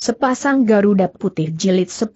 Sepasang Garuda Putih Jilid 10.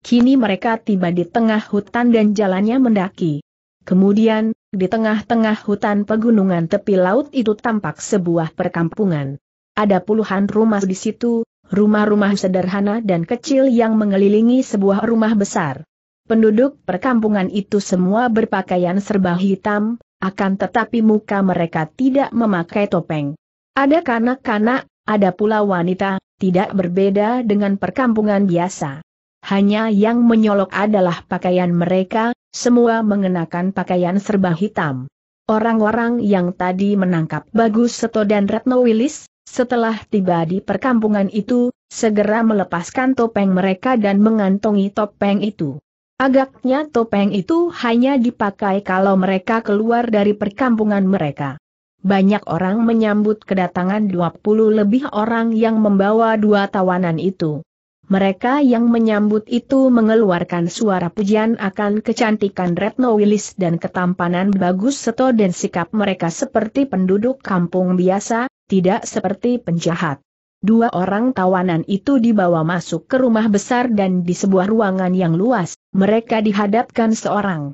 Kini mereka tiba di tengah hutan dan jalannya mendaki. Kemudian, di tengah-tengah hutan pegunungan tepi laut itu tampak sebuah perkampungan. Ada puluhan rumah di situ, rumah-rumah sederhana dan kecil yang mengelilingi sebuah rumah besar. Penduduk perkampungan itu semua berpakaian serba hitam, akan tetapi muka mereka tidak memakai topeng. Ada kanak-kanak, ada pula wanita, tidak berbeda dengan perkampungan biasa. Hanya yang menyolok adalah pakaian mereka, semua mengenakan pakaian serba hitam. Orang-orang yang tadi menangkap Bagus Seto dan Retno Wilis, setelah tiba di perkampungan itu, segera melepaskan topeng mereka dan mengantongi topeng itu. Agaknya topeng itu hanya dipakai kalau mereka keluar dari perkampungan mereka banyak orang menyambut kedatangan 20 lebih orang yang membawa dua tawanan itu. Mereka yang menyambut itu mengeluarkan suara pujian akan kecantikan Retno Willis dan ketampanan bagus Seto dan sikap mereka seperti penduduk kampung biasa, tidak seperti penjahat. Dua orang tawanan itu dibawa masuk ke rumah besar dan di sebuah ruangan yang luas, mereka dihadapkan seorang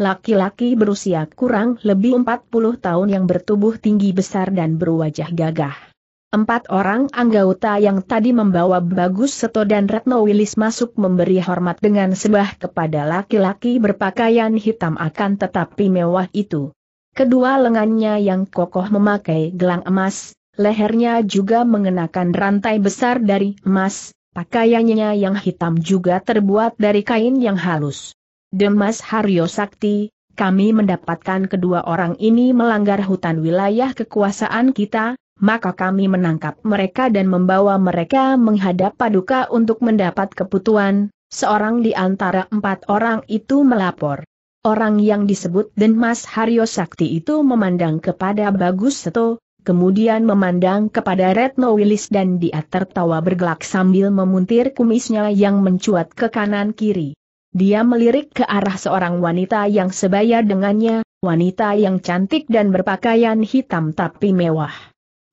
Laki-laki berusia kurang lebih 40 tahun yang bertubuh tinggi besar dan berwajah gagah. Empat orang anggota yang tadi membawa Bagus Seto dan Retno Wilis masuk memberi hormat dengan sebah kepada laki-laki berpakaian hitam akan tetapi mewah itu. Kedua lengannya yang kokoh memakai gelang emas, lehernya juga mengenakan rantai besar dari emas, Pakaiannya yang hitam juga terbuat dari kain yang halus. Demas Haryo Sakti, kami mendapatkan kedua orang ini melanggar hutan wilayah kekuasaan kita, maka kami menangkap mereka dan membawa mereka menghadap paduka untuk mendapat kebutuhan. Seorang di antara empat orang itu melapor. Orang yang disebut Demas Haryo Sakti itu memandang kepada Bagus Seto, kemudian memandang kepada Retno Wilis dan dia tertawa bergelak sambil memuntir kumisnya yang mencuat ke kanan kiri. Dia melirik ke arah seorang wanita yang sebaya dengannya, wanita yang cantik dan berpakaian hitam tapi mewah.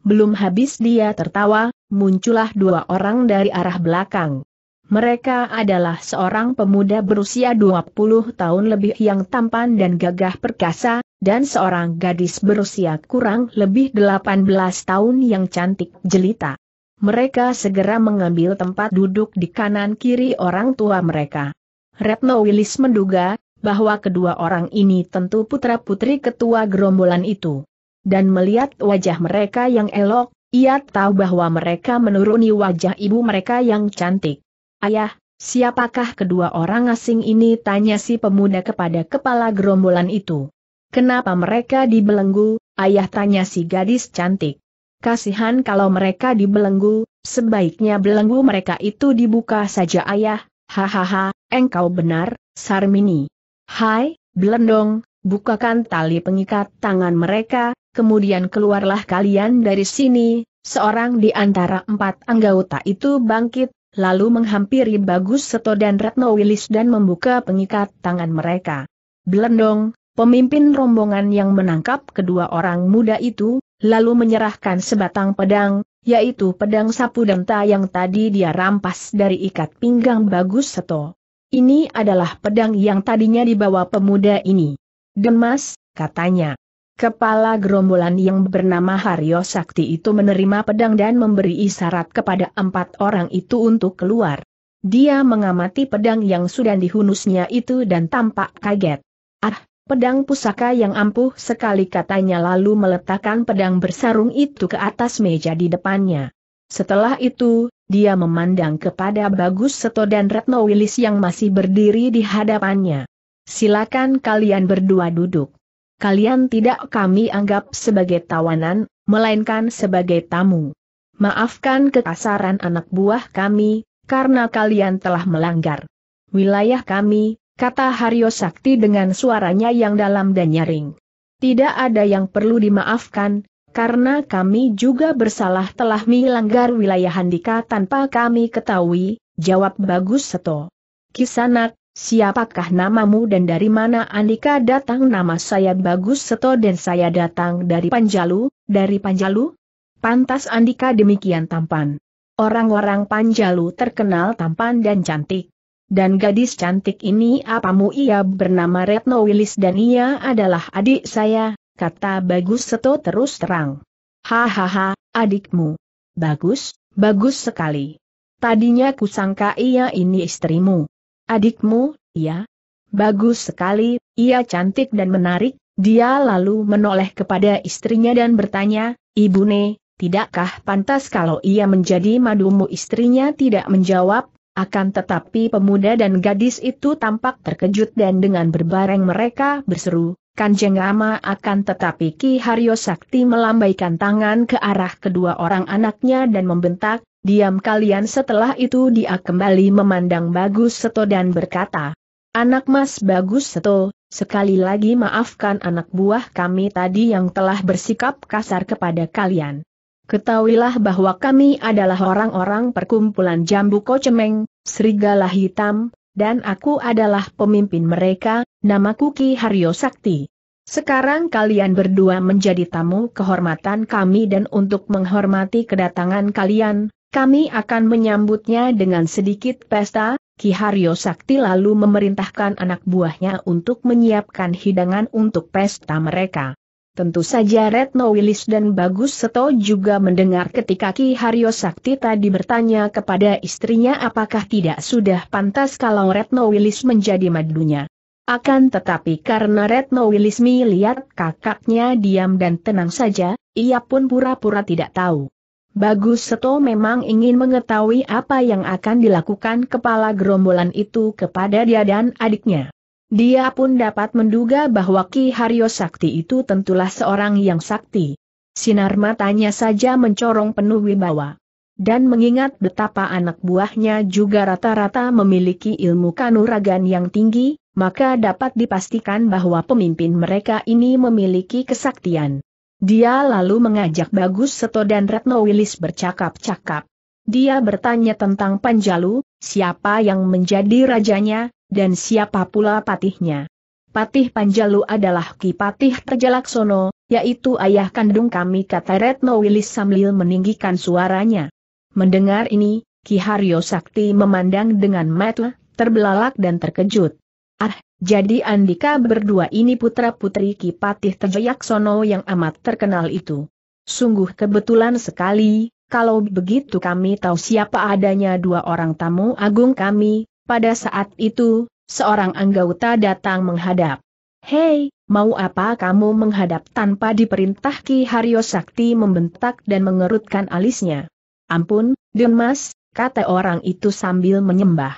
Belum habis dia tertawa, muncullah dua orang dari arah belakang. Mereka adalah seorang pemuda berusia 20 tahun lebih yang tampan dan gagah perkasa, dan seorang gadis berusia kurang lebih 18 tahun yang cantik jelita. Mereka segera mengambil tempat duduk di kanan kiri orang tua mereka. Retno Wilis menduga, bahwa kedua orang ini tentu putra-putri ketua gerombolan itu. Dan melihat wajah mereka yang elok, ia tahu bahwa mereka menuruni wajah ibu mereka yang cantik. Ayah, siapakah kedua orang asing ini? Tanya si pemuda kepada kepala gerombolan itu. Kenapa mereka dibelenggu, ayah tanya si gadis cantik. Kasihan kalau mereka dibelenggu, sebaiknya belenggu mereka itu dibuka saja ayah, hahaha, Engkau benar, Sarmini. Hai, Belendong, bukakan tali pengikat tangan mereka, kemudian keluarlah kalian dari sini. Seorang di antara empat anggota itu bangkit, lalu menghampiri Bagus Seto dan Retno Wilis dan membuka pengikat tangan mereka. Belendong, pemimpin rombongan yang menangkap kedua orang muda itu, lalu menyerahkan sebatang pedang, yaitu pedang sapu denta yang tadi dia rampas dari ikat pinggang Bagus Seto. Ini adalah pedang yang tadinya dibawa pemuda ini. Gemas, katanya. Kepala gerombolan yang bernama Haryo Sakti itu menerima pedang dan memberi isyarat kepada empat orang itu untuk keluar. Dia mengamati pedang yang sudah dihunusnya itu dan tampak kaget. Ah, pedang pusaka yang ampuh sekali katanya lalu meletakkan pedang bersarung itu ke atas meja di depannya. Setelah itu, dia memandang kepada Bagus Seto dan Retno Wilis yang masih berdiri di hadapannya. Silakan kalian berdua duduk. Kalian tidak kami anggap sebagai tawanan, melainkan sebagai tamu. Maafkan kekasaran anak buah kami, karena kalian telah melanggar wilayah kami, kata Haryo Sakti dengan suaranya yang dalam dan nyaring. Tidak ada yang perlu dimaafkan, karena kami juga bersalah telah melanggar wilayah Handika tanpa kami ketahui, jawab Bagus Seto. Kisanak, siapakah namamu dan dari mana Andika datang nama saya Bagus Seto dan saya datang dari Panjalu, dari Panjalu? Pantas Andika demikian tampan. Orang-orang Panjalu terkenal tampan dan cantik. Dan gadis cantik ini apamu ia bernama Retno Willis dan ia adalah adik saya, kata Bagus Seto terus terang. Hahaha, adikmu. Bagus, bagus sekali. Tadinya kusangka ia ini istrimu. Adikmu, ya Bagus sekali, ia cantik dan menarik, dia lalu menoleh kepada istrinya dan bertanya, Ibune, tidakkah pantas kalau ia menjadi madumu istrinya tidak menjawab, akan tetapi pemuda dan gadis itu tampak terkejut dan dengan berbareng mereka berseru, Kanjeng Rama akan tetapi Ki Haryo Sakti melambaikan tangan ke arah kedua orang anaknya dan membentak, diam kalian setelah itu dia kembali memandang Bagus Seto dan berkata, Anak Mas Bagus Seto, sekali lagi maafkan anak buah kami tadi yang telah bersikap kasar kepada kalian. Ketahuilah bahwa kami adalah orang-orang perkumpulan jambu kocemeng, serigala hitam, dan aku adalah pemimpin mereka, namaku Ki Haryo Sakti. Sekarang kalian berdua menjadi tamu kehormatan kami dan untuk menghormati kedatangan kalian, kami akan menyambutnya dengan sedikit pesta, Ki Haryo Sakti lalu memerintahkan anak buahnya untuk menyiapkan hidangan untuk pesta mereka. Tentu saja Retno Wilis dan Bagus Seto juga mendengar ketika Ki Haryo Sakti tadi bertanya kepada istrinya apakah tidak sudah pantas kalau Retno Wilis menjadi madunya. Akan tetapi karena Retno Wilis melihat kakaknya diam dan tenang saja, ia pun pura-pura tidak tahu. Bagus Seto memang ingin mengetahui apa yang akan dilakukan kepala gerombolan itu kepada dia dan adiknya. Dia pun dapat menduga bahwa Ki Haryo Sakti itu tentulah seorang yang sakti. Sinar matanya saja mencorong penuh wibawa. Dan mengingat betapa anak buahnya juga rata-rata memiliki ilmu kanuragan yang tinggi, maka dapat dipastikan bahwa pemimpin mereka ini memiliki kesaktian. Dia lalu mengajak Bagus Seto dan Retno Wilis bercakap-cakap. Dia bertanya tentang Panjalu, siapa yang menjadi rajanya, dan siapa pula patihnya? Patih Panjalu adalah Ki Patih Terjelaksono, yaitu ayah kandung kami kata Retno Wilis sambil meninggikan suaranya. Mendengar ini, Ki Haryo Sakti memandang dengan mata terbelalak dan terkejut. Ah, jadi Andika berdua ini putra-putri Ki Patih Terjelaksono yang amat terkenal itu. Sungguh kebetulan sekali, kalau begitu kami tahu siapa adanya dua orang tamu agung kami, pada saat itu, seorang anggota datang menghadap. Hei, mau apa kamu menghadap tanpa diperintah Ki Haryo Sakti membentak dan mengerutkan alisnya. Ampun, Denmas, kata orang itu sambil menyembah.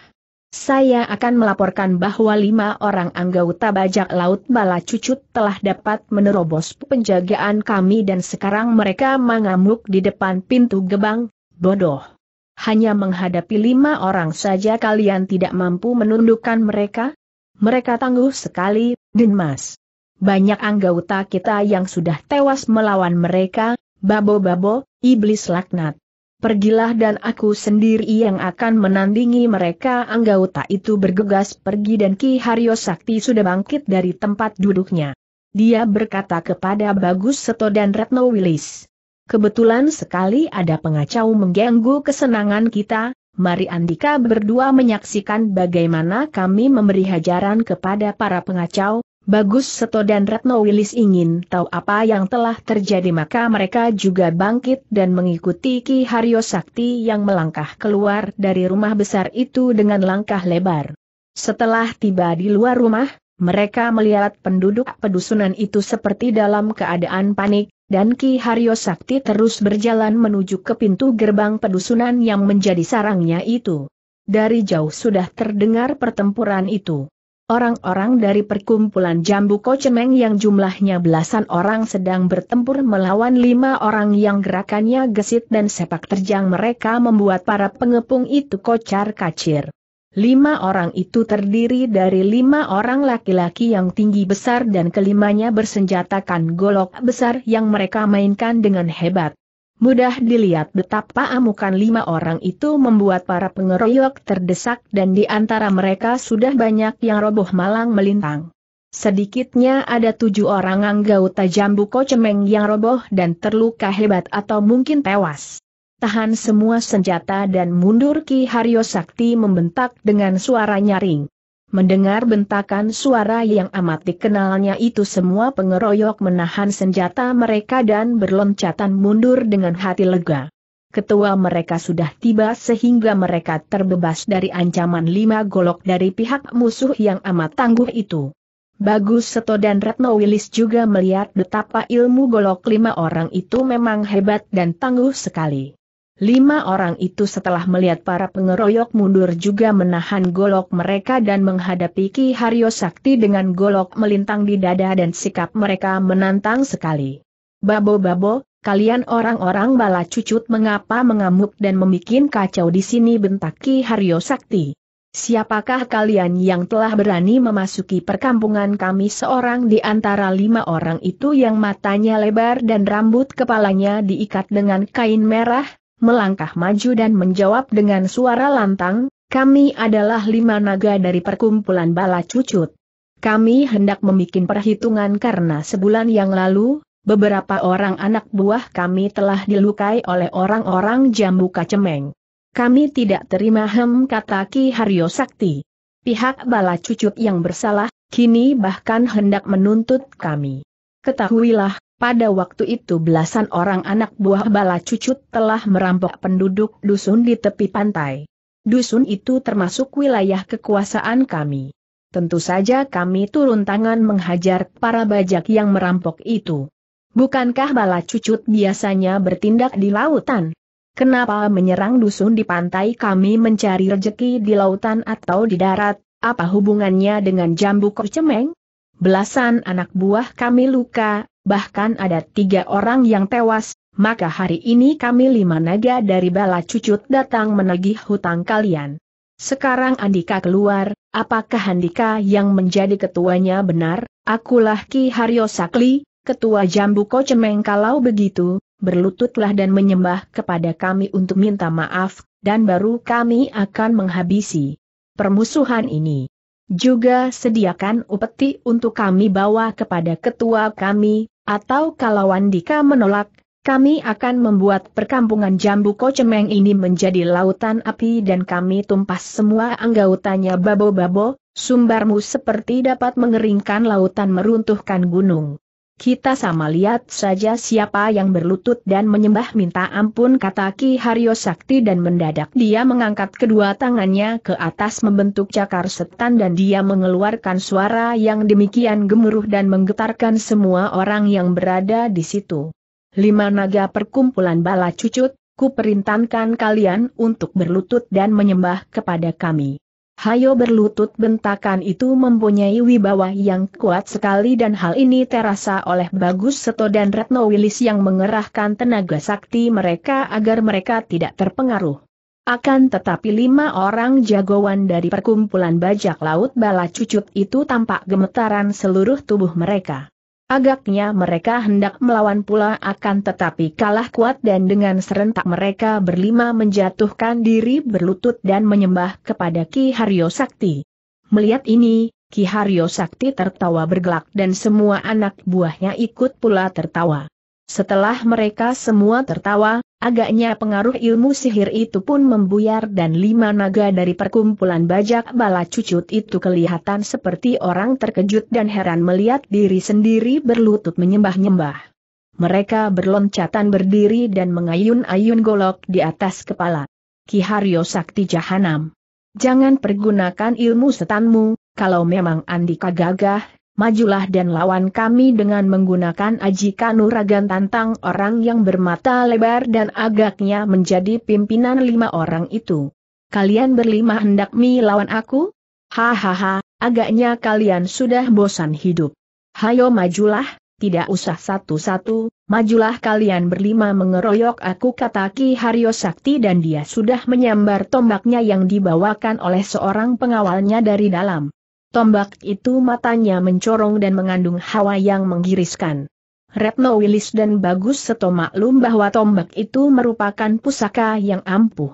Saya akan melaporkan bahwa lima orang anggota bajak laut bala cucut telah dapat menerobos penjagaan kami dan sekarang mereka mengamuk di depan pintu gebang, bodoh. Hanya menghadapi lima orang saja kalian tidak mampu menundukkan mereka? Mereka tangguh sekali, Denmas. Banyak anggota kita yang sudah tewas melawan mereka, babo-babo, iblis laknat. Pergilah dan aku sendiri yang akan menandingi mereka anggota itu bergegas pergi dan Ki Haryo Sakti sudah bangkit dari tempat duduknya. Dia berkata kepada Bagus Seto dan Retno Wilis. Kebetulan sekali ada pengacau mengganggu kesenangan kita, mari Andika berdua menyaksikan bagaimana kami memberi hajaran kepada para pengacau, Bagus Seto dan Retno Wilis ingin tahu apa yang telah terjadi maka mereka juga bangkit dan mengikuti Ki Haryo Sakti yang melangkah keluar dari rumah besar itu dengan langkah lebar. Setelah tiba di luar rumah, mereka melihat penduduk pedusunan itu seperti dalam keadaan panik, dan Ki Haryo Sakti terus berjalan menuju ke pintu gerbang pedusunan yang menjadi sarangnya itu. Dari jauh sudah terdengar pertempuran itu. Orang-orang dari perkumpulan Jambu Kocemeng yang jumlahnya belasan orang sedang bertempur melawan lima orang yang gerakannya gesit dan sepak terjang mereka membuat para pengepung itu kocar kacir. Lima orang itu terdiri dari lima orang laki-laki yang tinggi besar dan kelimanya bersenjatakan golok besar yang mereka mainkan dengan hebat. Mudah dilihat betapa amukan lima orang itu membuat para pengeroyok terdesak dan di antara mereka sudah banyak yang roboh malang melintang. Sedikitnya ada tujuh orang anggota Jambu Kocemeng yang roboh dan terluka hebat atau mungkin tewas tahan semua senjata dan mundur Ki Haryo Sakti membentak dengan suara nyaring. Mendengar bentakan suara yang amat dikenalnya itu semua pengeroyok menahan senjata mereka dan berloncatan mundur dengan hati lega. Ketua mereka sudah tiba sehingga mereka terbebas dari ancaman lima golok dari pihak musuh yang amat tangguh itu. Bagus Seto dan Retno Wilis juga melihat betapa ilmu golok lima orang itu memang hebat dan tangguh sekali. Lima orang itu setelah melihat para pengeroyok mundur juga menahan golok mereka dan menghadapi Ki Haryo Sakti dengan golok melintang di dada dan sikap mereka menantang sekali. Babo-babo, kalian orang-orang bala cucut mengapa mengamuk dan membuat kacau di sini bentak Ki Haryo Sakti. Siapakah kalian yang telah berani memasuki perkampungan kami seorang di antara lima orang itu yang matanya lebar dan rambut kepalanya diikat dengan kain merah, melangkah maju dan menjawab dengan suara lantang, kami adalah lima naga dari perkumpulan bala cucut. Kami hendak membuat perhitungan karena sebulan yang lalu, beberapa orang anak buah kami telah dilukai oleh orang-orang jambu kacemeng. Kami tidak terima hem kata Ki Haryo Sakti. Pihak bala cucut yang bersalah, kini bahkan hendak menuntut kami. Ketahuilah, pada waktu itu belasan orang anak buah bala cucut telah merampok penduduk dusun di tepi pantai. Dusun itu termasuk wilayah kekuasaan kami. Tentu saja kami turun tangan menghajar para bajak yang merampok itu. Bukankah bala cucut biasanya bertindak di lautan? Kenapa menyerang dusun di pantai kami mencari rejeki di lautan atau di darat? Apa hubungannya dengan jambu kocemeng? Belasan anak buah kami luka, bahkan ada tiga orang yang tewas, maka hari ini kami lima naga dari bala cucut datang menagih hutang kalian. Sekarang Andika keluar, apakah Andika yang menjadi ketuanya benar? Akulah Ki Haryo Sakli, ketua Jambu Kocemeng kalau begitu, berlututlah dan menyembah kepada kami untuk minta maaf, dan baru kami akan menghabisi permusuhan ini. Juga sediakan upeti untuk kami bawa kepada ketua kami, atau kalau Andika menolak, kami akan membuat perkampungan Jambu Kocemeng ini menjadi lautan api dan kami tumpas semua anggotanya babo-babo, sumbarmu seperti dapat mengeringkan lautan meruntuhkan gunung kita sama lihat saja siapa yang berlutut dan menyembah minta ampun kata Ki Haryo Sakti dan mendadak dia mengangkat kedua tangannya ke atas membentuk cakar setan dan dia mengeluarkan suara yang demikian gemuruh dan menggetarkan semua orang yang berada di situ. Lima naga perkumpulan bala cucut, ku perintahkan kalian untuk berlutut dan menyembah kepada kami. Hayo berlutut bentakan itu mempunyai wibawa yang kuat sekali dan hal ini terasa oleh Bagus Seto dan Retno Wilis yang mengerahkan tenaga sakti mereka agar mereka tidak terpengaruh. Akan tetapi lima orang jagoan dari perkumpulan bajak laut bala cucut itu tampak gemetaran seluruh tubuh mereka. Agaknya mereka hendak melawan pula akan tetapi kalah kuat dan dengan serentak mereka berlima menjatuhkan diri berlutut dan menyembah kepada Ki Haryo Sakti. Melihat ini, Ki Haryo Sakti tertawa bergelak dan semua anak buahnya ikut pula tertawa. Setelah mereka semua tertawa, agaknya pengaruh ilmu sihir itu pun membuyar dan lima naga dari perkumpulan bajak bala cucut itu kelihatan seperti orang terkejut dan heran melihat diri sendiri berlutut menyembah-nyembah. Mereka berloncatan berdiri dan mengayun-ayun golok di atas kepala. Ki Haryo Sakti Jahanam. Jangan pergunakan ilmu setanmu, kalau memang Andika gagah, majulah dan lawan kami dengan menggunakan aji kanuragan tantang orang yang bermata lebar dan agaknya menjadi pimpinan lima orang itu. Kalian berlima hendak mi lawan aku? Hahaha, agaknya kalian sudah bosan hidup. Hayo majulah, tidak usah satu-satu, majulah kalian berlima mengeroyok aku kata Ki Haryo Sakti dan dia sudah menyambar tombaknya yang dibawakan oleh seorang pengawalnya dari dalam. Tombak itu matanya mencorong dan mengandung hawa yang menggiriskan. Retno Wilis dan Bagus Seto maklum bahwa tombak itu merupakan pusaka yang ampuh.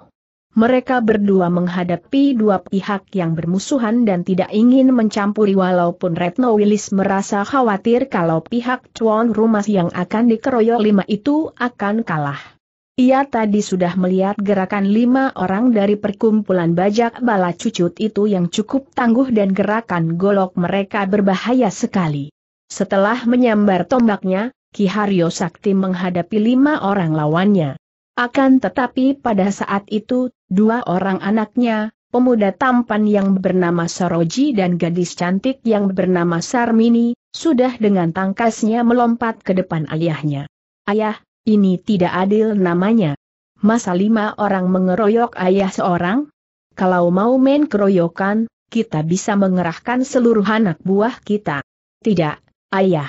Mereka berdua menghadapi dua pihak yang bermusuhan dan tidak ingin mencampuri walaupun Retno Wilis merasa khawatir kalau pihak tuan rumah yang akan dikeroyok lima itu akan kalah. Ia tadi sudah melihat gerakan lima orang dari perkumpulan bajak bala cucut itu yang cukup tangguh dan gerakan golok mereka berbahaya sekali. Setelah menyambar tombaknya, Ki Haryo Sakti menghadapi lima orang lawannya. Akan tetapi pada saat itu, dua orang anaknya, pemuda tampan yang bernama Soroji dan gadis cantik yang bernama Sarmini, sudah dengan tangkasnya melompat ke depan ayahnya. Ayah, ini tidak adil namanya. Masa lima orang mengeroyok ayah seorang? Kalau mau main keroyokan, kita bisa mengerahkan seluruh anak buah kita. Tidak, ayah.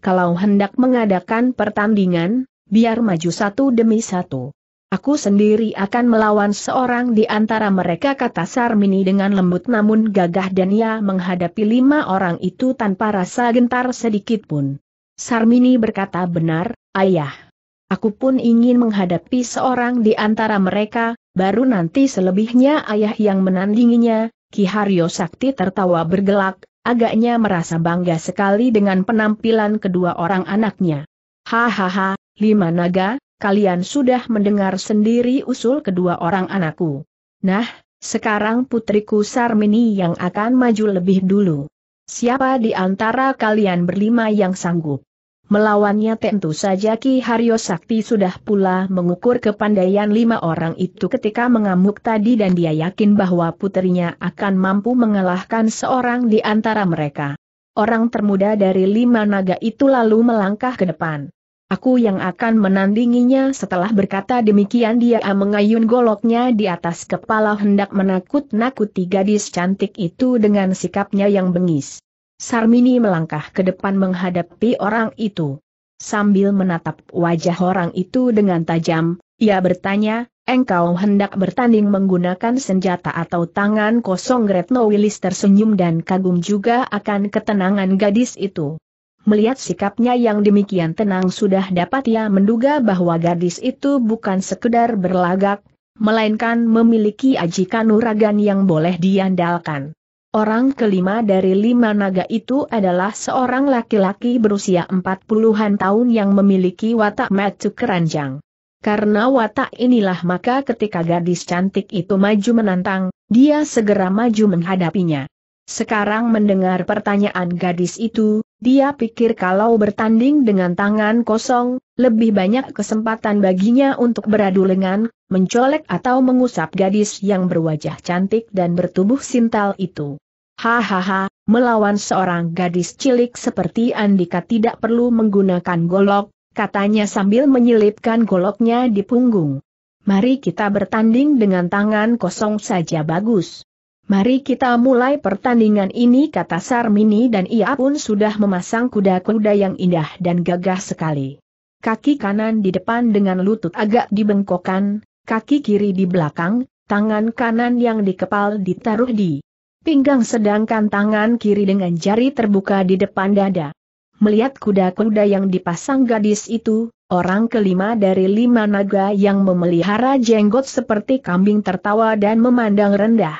Kalau hendak mengadakan pertandingan, biar maju satu demi satu. Aku sendiri akan melawan seorang di antara mereka kata Sarmini dengan lembut namun gagah dan ia menghadapi lima orang itu tanpa rasa gentar sedikitpun. Sarmini berkata benar, ayah. Aku pun ingin menghadapi seorang di antara mereka, baru nanti selebihnya ayah yang menandinginya, Ki Haryo Sakti tertawa bergelak, agaknya merasa bangga sekali dengan penampilan kedua orang anaknya. Hahaha, lima naga, kalian sudah mendengar sendiri usul kedua orang anakku. Nah, sekarang putriku Sarmini yang akan maju lebih dulu. Siapa di antara kalian berlima yang sanggup? Melawannya tentu saja Ki Haryo Sakti sudah pula mengukur kepandaian lima orang itu ketika mengamuk tadi dan dia yakin bahwa putrinya akan mampu mengalahkan seorang di antara mereka. Orang termuda dari lima naga itu lalu melangkah ke depan. Aku yang akan menandinginya setelah berkata demikian dia mengayun goloknya di atas kepala hendak menakut-nakuti gadis cantik itu dengan sikapnya yang bengis. Sarmini melangkah ke depan menghadapi orang itu. Sambil menatap wajah orang itu dengan tajam, ia bertanya, engkau hendak bertanding menggunakan senjata atau tangan kosong Retno Willis tersenyum dan kagum juga akan ketenangan gadis itu. Melihat sikapnya yang demikian tenang sudah dapat ia menduga bahwa gadis itu bukan sekedar berlagak, melainkan memiliki ajikan uragan yang boleh diandalkan. Orang kelima dari lima naga itu adalah seorang laki-laki berusia empat puluhan tahun yang memiliki watak macu keranjang. Karena watak inilah maka ketika gadis cantik itu maju menantang, dia segera maju menghadapinya. Sekarang mendengar pertanyaan gadis itu, dia pikir kalau bertanding dengan tangan kosong, lebih banyak kesempatan baginya untuk beradu lengan, mencolek atau mengusap gadis yang berwajah cantik dan bertubuh sintal itu. Hahaha, melawan seorang gadis cilik seperti Andika tidak perlu menggunakan golok, katanya sambil menyelipkan goloknya di punggung. Mari kita bertanding dengan tangan kosong saja bagus. Mari kita mulai pertandingan ini kata Sarmini dan ia pun sudah memasang kuda-kuda yang indah dan gagah sekali. Kaki kanan di depan dengan lutut agak dibengkokkan, kaki kiri di belakang, tangan kanan yang dikepal ditaruh di pinggang sedangkan tangan kiri dengan jari terbuka di depan dada. Melihat kuda-kuda yang dipasang gadis itu, orang kelima dari lima naga yang memelihara jenggot seperti kambing tertawa dan memandang rendah.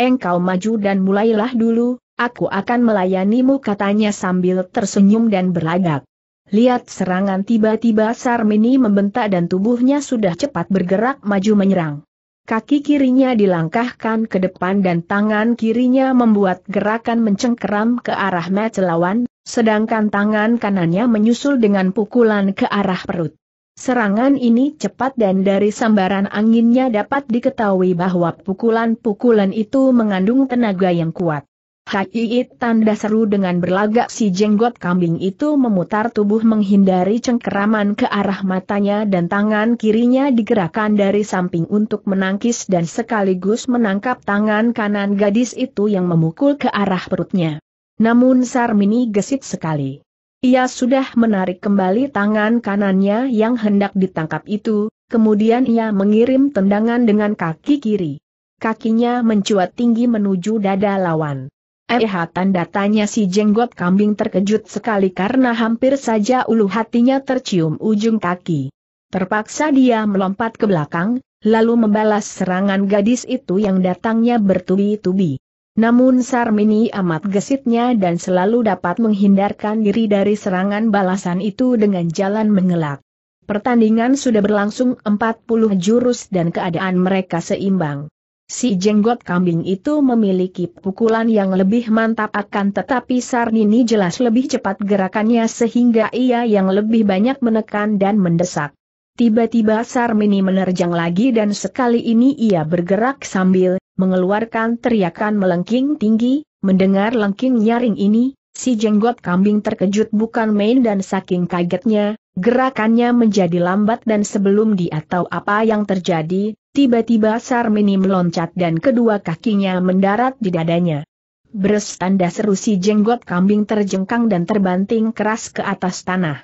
Engkau maju dan mulailah dulu, aku akan melayanimu katanya sambil tersenyum dan berlagak. Lihat serangan tiba-tiba Sarmini membentak dan tubuhnya sudah cepat bergerak maju menyerang. Kaki kirinya dilangkahkan ke depan dan tangan kirinya membuat gerakan mencengkeram ke arah mata lawan, sedangkan tangan kanannya menyusul dengan pukulan ke arah perut. Serangan ini cepat dan dari sambaran anginnya dapat diketahui bahwa pukulan-pukulan itu mengandung tenaga yang kuat. Haiit tanda seru dengan berlagak si jenggot kambing itu memutar tubuh menghindari cengkeraman ke arah matanya dan tangan kirinya digerakkan dari samping untuk menangkis dan sekaligus menangkap tangan kanan gadis itu yang memukul ke arah perutnya. Namun Sarmini gesit sekali. Ia sudah menarik kembali tangan kanannya yang hendak ditangkap itu, kemudian ia mengirim tendangan dengan kaki kiri. Kakinya mencuat tinggi menuju dada lawan. Eh, eh tanda-tanya si jenggot kambing terkejut sekali karena hampir saja ulu hatinya tercium ujung kaki. Terpaksa dia melompat ke belakang, lalu membalas serangan gadis itu yang datangnya bertubi-tubi. Namun Sarmini amat gesitnya dan selalu dapat menghindarkan diri dari serangan balasan itu dengan jalan mengelak. Pertandingan sudah berlangsung 40 jurus dan keadaan mereka seimbang. Si jenggot kambing itu memiliki pukulan yang lebih mantap akan tetapi Sarnini jelas lebih cepat gerakannya sehingga ia yang lebih banyak menekan dan mendesak. Tiba-tiba Sarmini menerjang lagi dan sekali ini ia bergerak sambil mengeluarkan teriakan melengking tinggi, mendengar lengking nyaring ini, si jenggot kambing terkejut bukan main dan saking kagetnya, gerakannya menjadi lambat dan sebelum dia tahu apa yang terjadi, Tiba-tiba Sarmini meloncat dan kedua kakinya mendarat di dadanya. Beres tanda seru si jenggot kambing terjengkang dan terbanting keras ke atas tanah.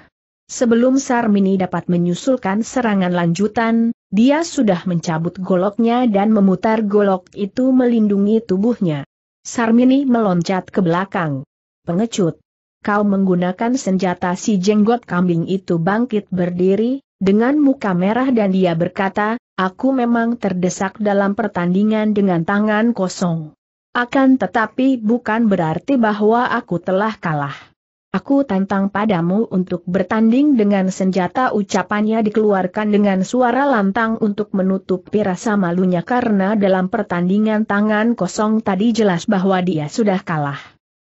Sebelum Sarmini dapat menyusulkan serangan lanjutan, dia sudah mencabut goloknya dan memutar golok itu melindungi tubuhnya. Sarmini meloncat ke belakang. Pengecut. Kau menggunakan senjata si jenggot kambing itu bangkit berdiri, dengan muka merah dan dia berkata, Aku memang terdesak dalam pertandingan dengan tangan kosong. Akan tetapi bukan berarti bahwa aku telah kalah. Aku tantang padamu untuk bertanding dengan senjata ucapannya dikeluarkan dengan suara lantang untuk menutup rasa malunya karena dalam pertandingan tangan kosong tadi jelas bahwa dia sudah kalah.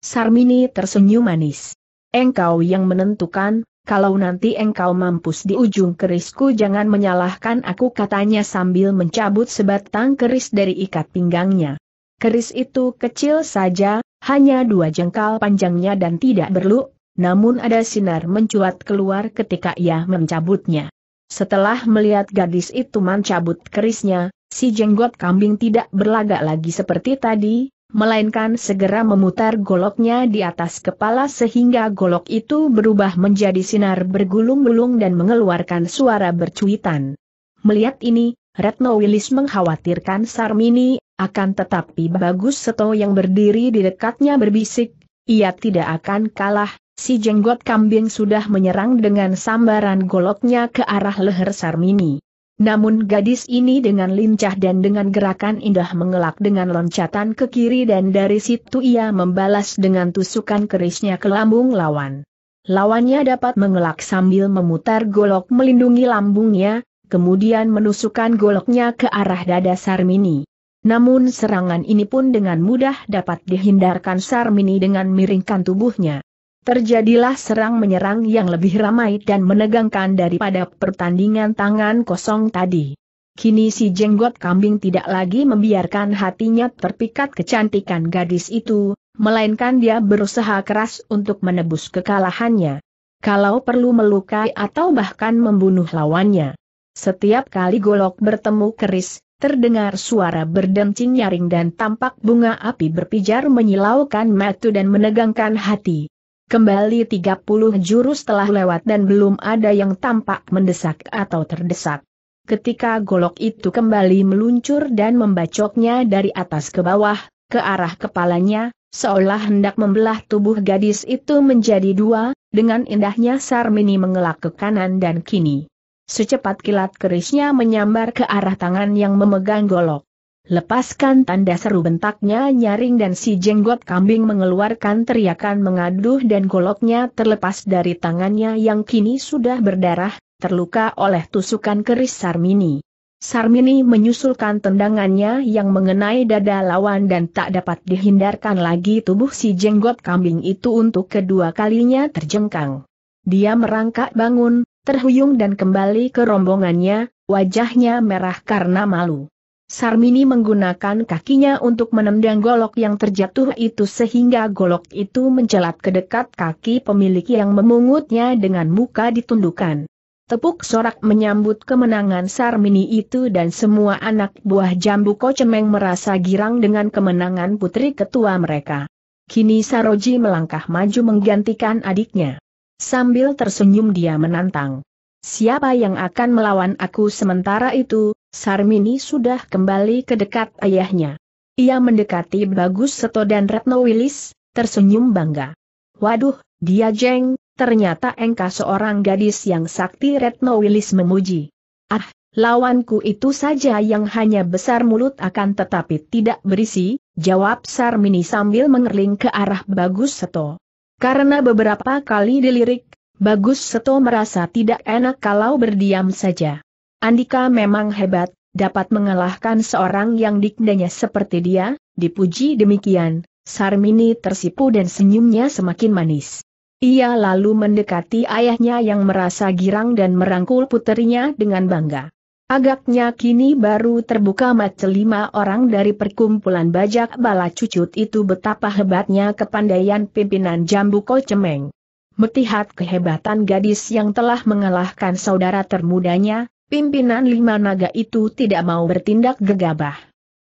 Sarmini tersenyum manis. Engkau yang menentukan, kalau nanti engkau mampus di ujung kerisku jangan menyalahkan aku katanya sambil mencabut sebatang keris dari ikat pinggangnya. Keris itu kecil saja, hanya dua jengkal panjangnya dan tidak berluk, namun ada sinar mencuat keluar ketika ia mencabutnya. Setelah melihat gadis itu mencabut kerisnya, si jenggot kambing tidak berlagak lagi seperti tadi, melainkan segera memutar goloknya di atas kepala sehingga golok itu berubah menjadi sinar bergulung-gulung dan mengeluarkan suara bercuitan. Melihat ini, Retno Wilis mengkhawatirkan Sarmini, akan tetapi Bagus Seto yang berdiri di dekatnya berbisik, ia tidak akan kalah, si jenggot kambing sudah menyerang dengan sambaran goloknya ke arah leher Sarmini. Namun gadis ini dengan lincah dan dengan gerakan indah mengelak dengan loncatan ke kiri dan dari situ ia membalas dengan tusukan kerisnya ke lambung lawan. Lawannya dapat mengelak sambil memutar golok melindungi lambungnya, kemudian menusukkan goloknya ke arah dada Sarmini. Namun serangan ini pun dengan mudah dapat dihindarkan Sarmini dengan miringkan tubuhnya. Terjadilah serang menyerang yang lebih ramai dan menegangkan daripada pertandingan tangan kosong tadi. Kini si jenggot kambing tidak lagi membiarkan hatinya terpikat kecantikan gadis itu, melainkan dia berusaha keras untuk menebus kekalahannya. Kalau perlu melukai atau bahkan membunuh lawannya. Setiap kali golok bertemu keris, terdengar suara berdencing nyaring dan tampak bunga api berpijar menyilaukan mata dan menegangkan hati. Kembali 30 jurus telah lewat dan belum ada yang tampak mendesak atau terdesak. Ketika golok itu kembali meluncur dan membacoknya dari atas ke bawah, ke arah kepalanya, seolah hendak membelah tubuh gadis itu menjadi dua, dengan indahnya Sarmini mengelak ke kanan dan kini. Secepat kilat kerisnya menyambar ke arah tangan yang memegang golok. Lepaskan tanda seru bentaknya nyaring dan si jenggot kambing mengeluarkan teriakan mengaduh dan goloknya terlepas dari tangannya yang kini sudah berdarah, terluka oleh tusukan keris Sarmini. Sarmini menyusulkan tendangannya yang mengenai dada lawan dan tak dapat dihindarkan lagi tubuh si jenggot kambing itu untuk kedua kalinya terjengkang. Dia merangkak bangun, terhuyung dan kembali ke rombongannya, wajahnya merah karena malu. Sarmini menggunakan kakinya untuk menendang golok yang terjatuh itu sehingga golok itu mencelat ke dekat kaki pemilik yang memungutnya dengan muka ditundukkan. Tepuk sorak menyambut kemenangan Sarmini itu dan semua anak buah jambu kocemeng merasa girang dengan kemenangan putri ketua mereka. Kini Saroji melangkah maju menggantikan adiknya. Sambil tersenyum dia menantang. Siapa yang akan melawan aku sementara itu, Sarmini sudah kembali ke dekat ayahnya. Ia mendekati Bagus Seto dan Retno Wilis, tersenyum bangga. Waduh, dia jeng, ternyata engkau seorang gadis yang sakti Retno Wilis memuji. Ah, lawanku itu saja yang hanya besar mulut akan tetapi tidak berisi, jawab Sarmini sambil mengerling ke arah Bagus Seto. Karena beberapa kali dilirik, Bagus Seto merasa tidak enak kalau berdiam saja. Andika memang hebat, dapat mengalahkan seorang yang dikdanya seperti dia, dipuji demikian, Sarmini tersipu dan senyumnya semakin manis. Ia lalu mendekati ayahnya yang merasa girang dan merangkul puterinya dengan bangga. Agaknya kini baru terbuka mata lima orang dari perkumpulan bajak bala cucut itu betapa hebatnya kepandaian pimpinan Jambu Kocemeng. Metihat kehebatan gadis yang telah mengalahkan saudara termudanya, pimpinan lima naga itu tidak mau bertindak gegabah.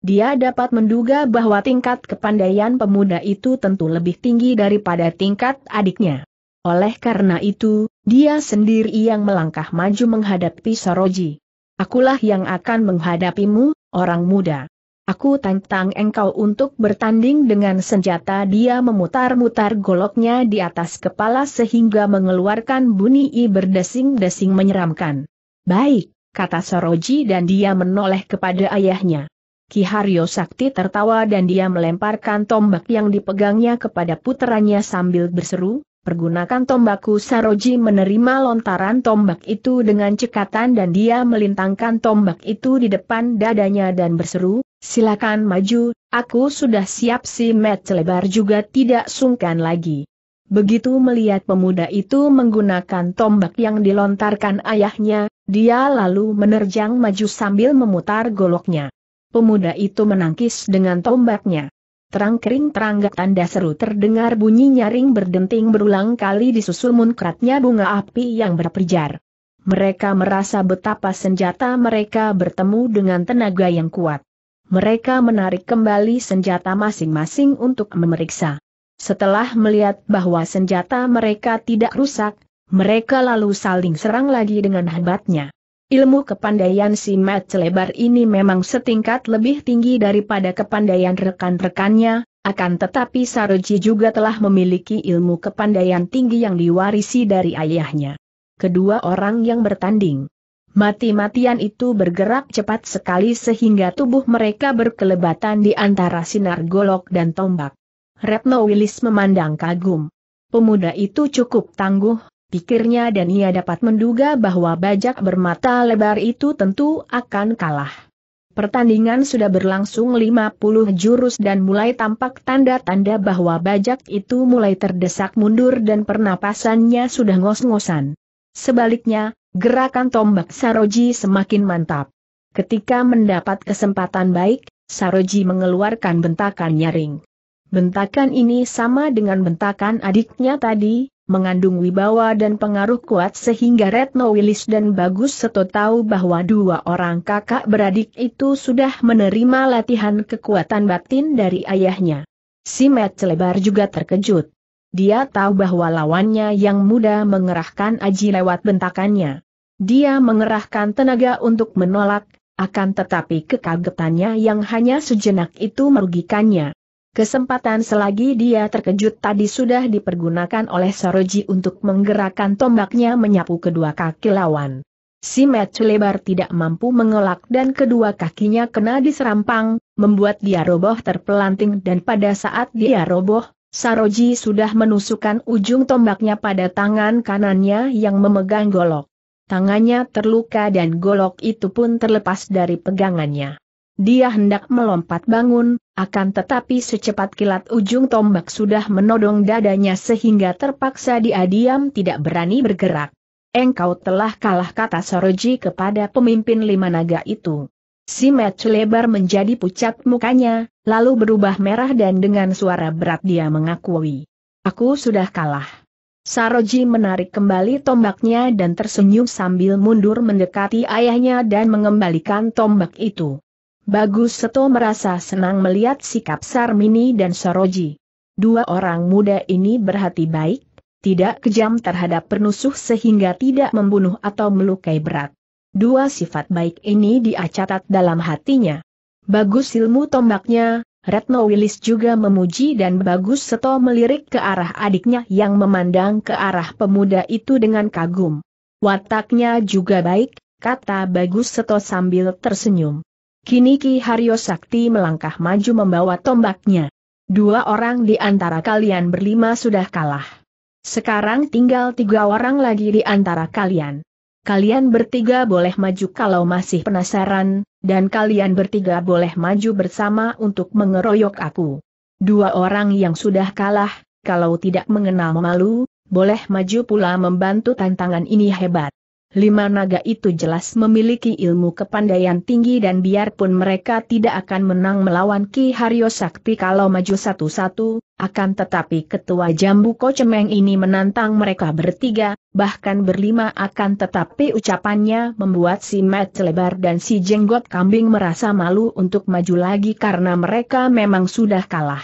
Dia dapat menduga bahwa tingkat kepandaian pemuda itu tentu lebih tinggi daripada tingkat adiknya. Oleh karena itu, dia sendiri yang melangkah maju menghadapi Saroji. Akulah yang akan menghadapimu, orang muda. Aku tantang engkau untuk bertanding dengan senjata dia memutar-mutar goloknya di atas kepala sehingga mengeluarkan bunyi berdesing-desing menyeramkan. Baik, kata Soroji dan dia menoleh kepada ayahnya. Ki Haryo Sakti tertawa dan dia melemparkan tombak yang dipegangnya kepada puterannya sambil berseru, pergunakan tombakku Saroji menerima lontaran tombak itu dengan cekatan dan dia melintangkan tombak itu di depan dadanya dan berseru, Silakan maju, aku sudah siap si Matt Selebar juga tidak sungkan lagi. Begitu melihat pemuda itu menggunakan tombak yang dilontarkan ayahnya, dia lalu menerjang maju sambil memutar goloknya. Pemuda itu menangkis dengan tombaknya. Terang kering teranggak tanda seru terdengar bunyi nyaring berdenting berulang kali disusul munkratnya bunga api yang berperjar. Mereka merasa betapa senjata mereka bertemu dengan tenaga yang kuat mereka menarik kembali senjata masing-masing untuk memeriksa. Setelah melihat bahwa senjata mereka tidak rusak, mereka lalu saling serang lagi dengan hebatnya. Ilmu kepandaian si Matt selebar ini memang setingkat lebih tinggi daripada kepandaian rekan-rekannya, akan tetapi Saroji juga telah memiliki ilmu kepandaian tinggi yang diwarisi dari ayahnya. Kedua orang yang bertanding Mati-matian itu bergerak cepat sekali sehingga tubuh mereka berkelebatan di antara sinar golok dan tombak. Retno Willis memandang kagum. Pemuda itu cukup tangguh, pikirnya dan ia dapat menduga bahwa bajak bermata lebar itu tentu akan kalah. Pertandingan sudah berlangsung 50 jurus dan mulai tampak tanda-tanda bahwa bajak itu mulai terdesak mundur dan pernapasannya sudah ngos-ngosan. Sebaliknya, Gerakan tombak Saroji semakin mantap. Ketika mendapat kesempatan baik, Saroji mengeluarkan bentakan nyaring. Bentakan ini sama dengan bentakan adiknya tadi, mengandung wibawa dan pengaruh kuat sehingga Retno Wilis dan Bagus Seto tahu bahwa dua orang kakak beradik itu sudah menerima latihan kekuatan batin dari ayahnya. Si Simet Celebar juga terkejut. Dia tahu bahwa lawannya yang muda mengerahkan aji lewat bentakannya. Dia mengerahkan tenaga untuk menolak, akan tetapi kekagetannya yang hanya sejenak itu merugikannya. Kesempatan selagi dia terkejut tadi sudah dipergunakan oleh Saroji untuk menggerakkan tombaknya menyapu kedua kaki lawan. Si Matsu lebar tidak mampu mengelak dan kedua kakinya kena diserampang, membuat dia roboh terpelanting dan pada saat dia roboh, Saroji sudah menusukkan ujung tombaknya pada tangan kanannya yang memegang golok tangannya terluka dan golok itu pun terlepas dari pegangannya. Dia hendak melompat bangun, akan tetapi secepat kilat ujung tombak sudah menodong dadanya sehingga terpaksa dia diam tidak berani bergerak. Engkau telah kalah kata Soroji kepada pemimpin lima naga itu. Si Matt lebar menjadi pucat mukanya, lalu berubah merah dan dengan suara berat dia mengakui. Aku sudah kalah. Saroji menarik kembali tombaknya dan tersenyum sambil mundur mendekati ayahnya dan mengembalikan tombak itu. Bagus Seto merasa senang melihat sikap Sarmini dan Saroji. Dua orang muda ini berhati baik, tidak kejam terhadap penusuh sehingga tidak membunuh atau melukai berat. Dua sifat baik ini diacatat dalam hatinya. Bagus ilmu tombaknya, Retno Wilis juga memuji dan Bagus Seto melirik ke arah adiknya yang memandang ke arah pemuda itu dengan kagum. Wataknya juga baik, kata Bagus Seto sambil tersenyum. Kini Ki Haryo Sakti melangkah maju membawa tombaknya. Dua orang di antara kalian berlima sudah kalah. Sekarang tinggal tiga orang lagi di antara kalian. Kalian bertiga boleh maju kalau masih penasaran, dan kalian bertiga boleh maju bersama untuk mengeroyok aku. Dua orang yang sudah kalah, kalau tidak mengenal malu, boleh maju pula membantu tantangan ini hebat. Lima naga itu jelas memiliki ilmu kepandaian tinggi dan biarpun mereka tidak akan menang melawan Ki Haryo Sakti kalau maju satu-satu, akan tetapi ketua Jambu Kocemeng ini menantang mereka bertiga, bahkan berlima akan tetapi ucapannya membuat si Mat Lebar dan si Jenggot Kambing merasa malu untuk maju lagi karena mereka memang sudah kalah.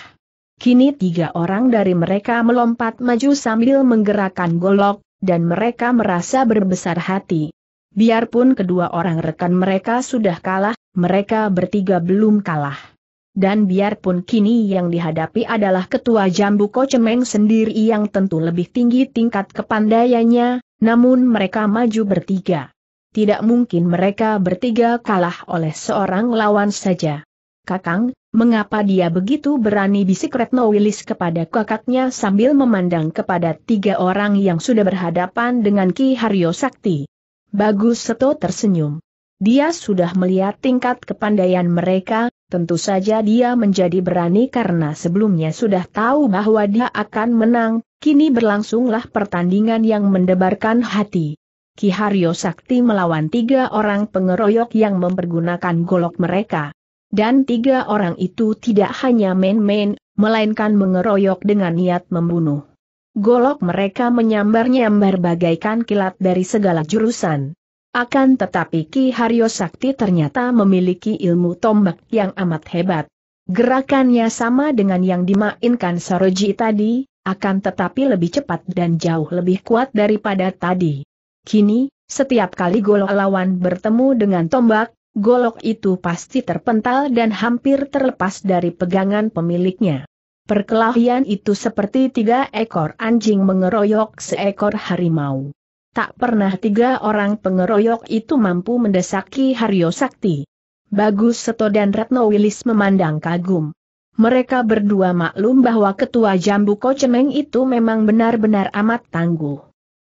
Kini tiga orang dari mereka melompat maju sambil menggerakkan golok, dan mereka merasa berbesar hati. Biarpun kedua orang rekan mereka sudah kalah, mereka bertiga belum kalah. Dan biarpun kini yang dihadapi adalah ketua Jambu Kocemeng sendiri yang tentu lebih tinggi tingkat kepandaiannya, namun mereka maju bertiga. Tidak mungkin mereka bertiga kalah oleh seorang lawan saja. Kakang, mengapa dia begitu berani bisik Retno Wilis kepada kakaknya sambil memandang kepada tiga orang yang sudah berhadapan dengan Ki Haryo Sakti. Bagus Seto tersenyum. Dia sudah melihat tingkat kepandaian mereka, Tentu saja dia menjadi berani karena sebelumnya sudah tahu bahwa dia akan menang, kini berlangsunglah pertandingan yang mendebarkan hati. Ki Haryo Sakti melawan tiga orang pengeroyok yang mempergunakan golok mereka. Dan tiga orang itu tidak hanya main-main, melainkan mengeroyok dengan niat membunuh. Golok mereka menyambar-nyambar bagaikan kilat dari segala jurusan. Akan tetapi Ki Haryo Sakti ternyata memiliki ilmu tombak yang amat hebat. Gerakannya sama dengan yang dimainkan Saroji tadi, akan tetapi lebih cepat dan jauh lebih kuat daripada tadi. Kini, setiap kali golok lawan bertemu dengan tombak, golok itu pasti terpental dan hampir terlepas dari pegangan pemiliknya. Perkelahian itu seperti tiga ekor anjing mengeroyok seekor harimau tak pernah tiga orang pengeroyok itu mampu mendesaki Haryo Sakti. Bagus Seto dan Retno Wilis memandang kagum. Mereka berdua maklum bahwa ketua Jambu Kocemeng itu memang benar-benar amat tangguh.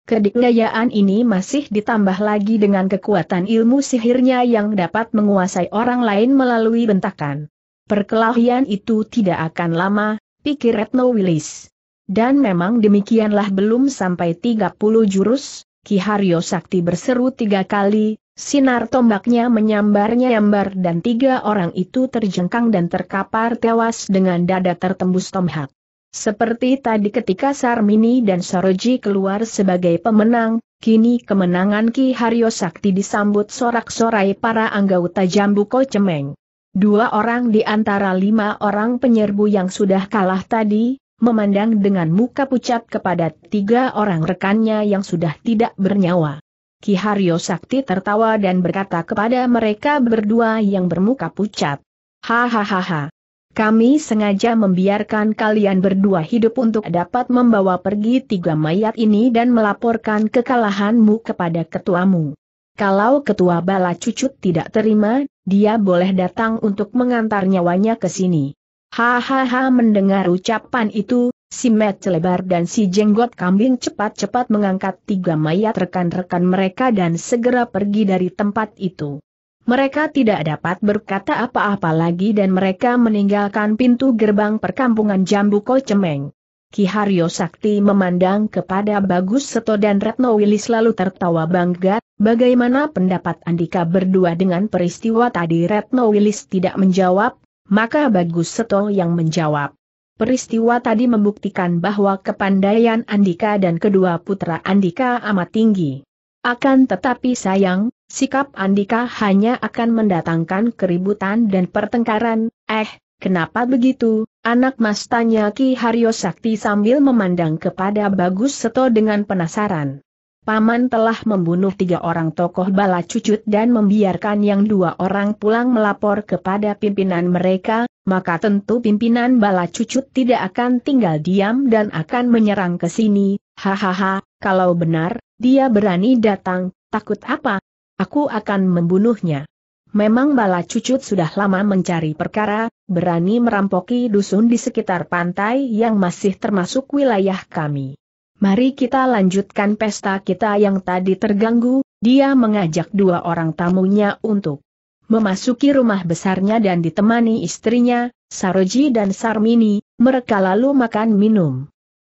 Kedikdayaan ini masih ditambah lagi dengan kekuatan ilmu sihirnya yang dapat menguasai orang lain melalui bentakan. Perkelahian itu tidak akan lama, pikir Retno Wilis. Dan memang demikianlah belum sampai 30 jurus, Ki Haryo Sakti berseru tiga kali, sinar tombaknya menyambar-nyambar dan tiga orang itu terjengkang dan terkapar tewas dengan dada tertembus tombak. Seperti tadi ketika Sarmini dan Saroji keluar sebagai pemenang, kini kemenangan Ki Haryo Sakti disambut sorak-sorai para anggota Jambu Kocemeng. Dua orang di antara lima orang penyerbu yang sudah kalah tadi, memandang dengan muka pucat kepada tiga orang rekannya yang sudah tidak bernyawa. Ki Haryo Sakti tertawa dan berkata kepada mereka berdua yang bermuka pucat. Hahaha. Kami sengaja membiarkan kalian berdua hidup untuk dapat membawa pergi tiga mayat ini dan melaporkan kekalahanmu kepada ketuamu. Kalau ketua bala cucut tidak terima, dia boleh datang untuk mengantar nyawanya ke sini. Hahaha mendengar ucapan itu, si Met Celebar dan si Jenggot Kambing cepat-cepat mengangkat tiga mayat rekan-rekan mereka dan segera pergi dari tempat itu. Mereka tidak dapat berkata apa-apa lagi dan mereka meninggalkan pintu gerbang perkampungan Jambu Kocemeng. Ki Haryo Sakti memandang kepada Bagus Seto dan Retno Wilis lalu tertawa bangga, bagaimana pendapat Andika berdua dengan peristiwa tadi Retno Wilis tidak menjawab, maka Bagus Seto yang menjawab. Peristiwa tadi membuktikan bahwa kepandaian Andika dan kedua putra Andika amat tinggi. Akan tetapi sayang, sikap Andika hanya akan mendatangkan keributan dan pertengkaran, eh, kenapa begitu? Anak mas tanya Ki Haryo Sakti sambil memandang kepada Bagus Seto dengan penasaran. Paman telah membunuh tiga orang tokoh bala cucut dan membiarkan yang dua orang pulang melapor kepada pimpinan mereka, maka tentu pimpinan bala cucut tidak akan tinggal diam dan akan menyerang ke sini, hahaha, kalau benar, dia berani datang, takut apa? Aku akan membunuhnya. Memang bala cucut sudah lama mencari perkara, berani merampoki dusun di sekitar pantai yang masih termasuk wilayah kami mari kita lanjutkan pesta kita yang tadi terganggu, dia mengajak dua orang tamunya untuk memasuki rumah besarnya dan ditemani istrinya, Saroji dan Sarmini, mereka lalu makan minum.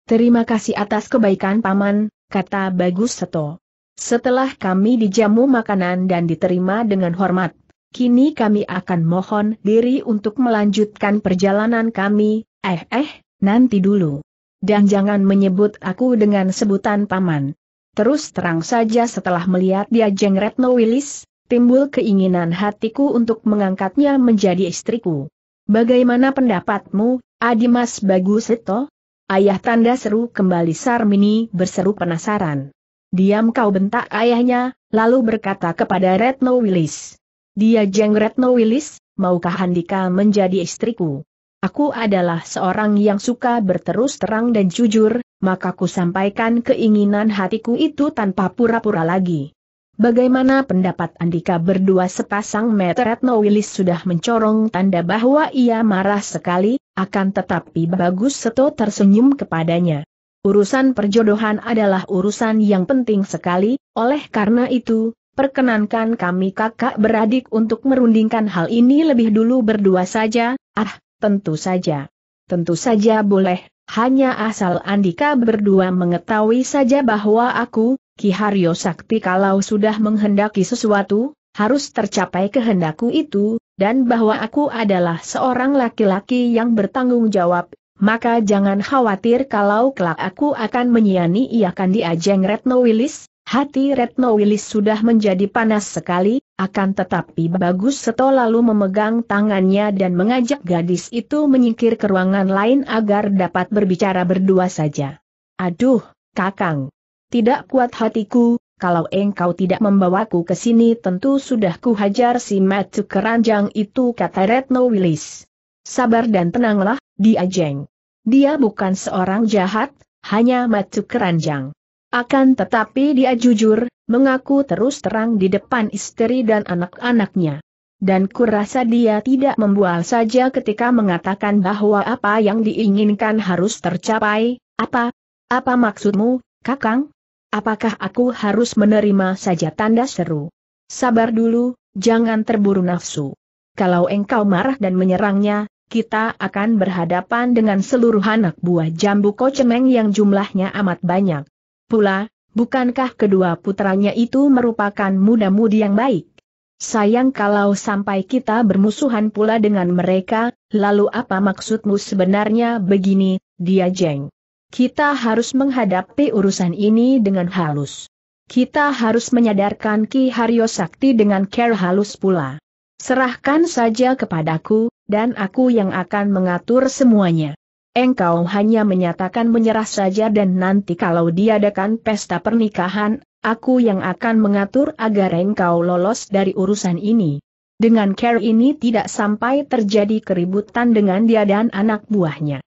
Terima kasih atas kebaikan paman, kata Bagus Seto. Setelah kami dijamu makanan dan diterima dengan hormat, kini kami akan mohon diri untuk melanjutkan perjalanan kami, eh eh, nanti dulu dan jangan menyebut aku dengan sebutan paman. Terus terang saja setelah melihat dia Retno Willis, timbul keinginan hatiku untuk mengangkatnya menjadi istriku. Bagaimana pendapatmu, Adimas Bagusito? Ayah tanda seru kembali Sarmini berseru penasaran. Diam kau bentak ayahnya, lalu berkata kepada Retno Willis. Dia jeng Retno Willis, maukah Handika menjadi istriku? Aku adalah seorang yang suka berterus terang dan jujur, maka ku sampaikan keinginan hatiku itu tanpa pura-pura lagi. Bagaimana pendapat Andika berdua sepasang Metretno Willis sudah mencorong tanda bahwa ia marah sekali, akan tetapi Bagus Seto tersenyum kepadanya. Urusan perjodohan adalah urusan yang penting sekali, oleh karena itu, perkenankan kami kakak beradik untuk merundingkan hal ini lebih dulu berdua saja, ah, Tentu saja. Tentu saja boleh, hanya asal Andika berdua mengetahui saja bahwa aku, Ki Haryo Sakti kalau sudah menghendaki sesuatu, harus tercapai kehendakku itu, dan bahwa aku adalah seorang laki-laki yang bertanggung jawab, maka jangan khawatir kalau kelak aku akan menyiani iakan di Ajeng Retno Wilis, Hati Retno Wilis sudah menjadi panas sekali, akan tetapi Bagus Seto lalu memegang tangannya dan mengajak gadis itu menyingkir ke ruangan lain agar dapat berbicara berdua saja. Aduh, Kakang. Tidak kuat hatiku, kalau engkau tidak membawaku ke sini tentu sudah kuhajar si Matsu keranjang itu kata Retno Wilis. Sabar dan tenanglah, diajeng. Dia bukan seorang jahat, hanya Matsu keranjang. Akan tetapi dia jujur, mengaku terus terang di depan istri dan anak-anaknya. Dan kurasa dia tidak membual saja ketika mengatakan bahwa apa yang diinginkan harus tercapai, apa? Apa maksudmu, kakang? Apakah aku harus menerima saja tanda seru? Sabar dulu, jangan terburu nafsu. Kalau engkau marah dan menyerangnya, kita akan berhadapan dengan seluruh anak buah jambu kocemeng yang jumlahnya amat banyak. Pula, bukankah kedua putranya itu merupakan muda-mudi yang baik? Sayang kalau sampai kita bermusuhan pula dengan mereka, lalu apa maksudmu sebenarnya begini, dia jeng? Kita harus menghadapi urusan ini dengan halus. Kita harus menyadarkan Ki Haryo Sakti dengan care halus pula. Serahkan saja kepadaku, dan aku yang akan mengatur semuanya. Engkau hanya menyatakan menyerah saja dan nanti kalau diadakan pesta pernikahan, aku yang akan mengatur agar engkau lolos dari urusan ini. Dengan care ini tidak sampai terjadi keributan dengan dia dan anak buahnya.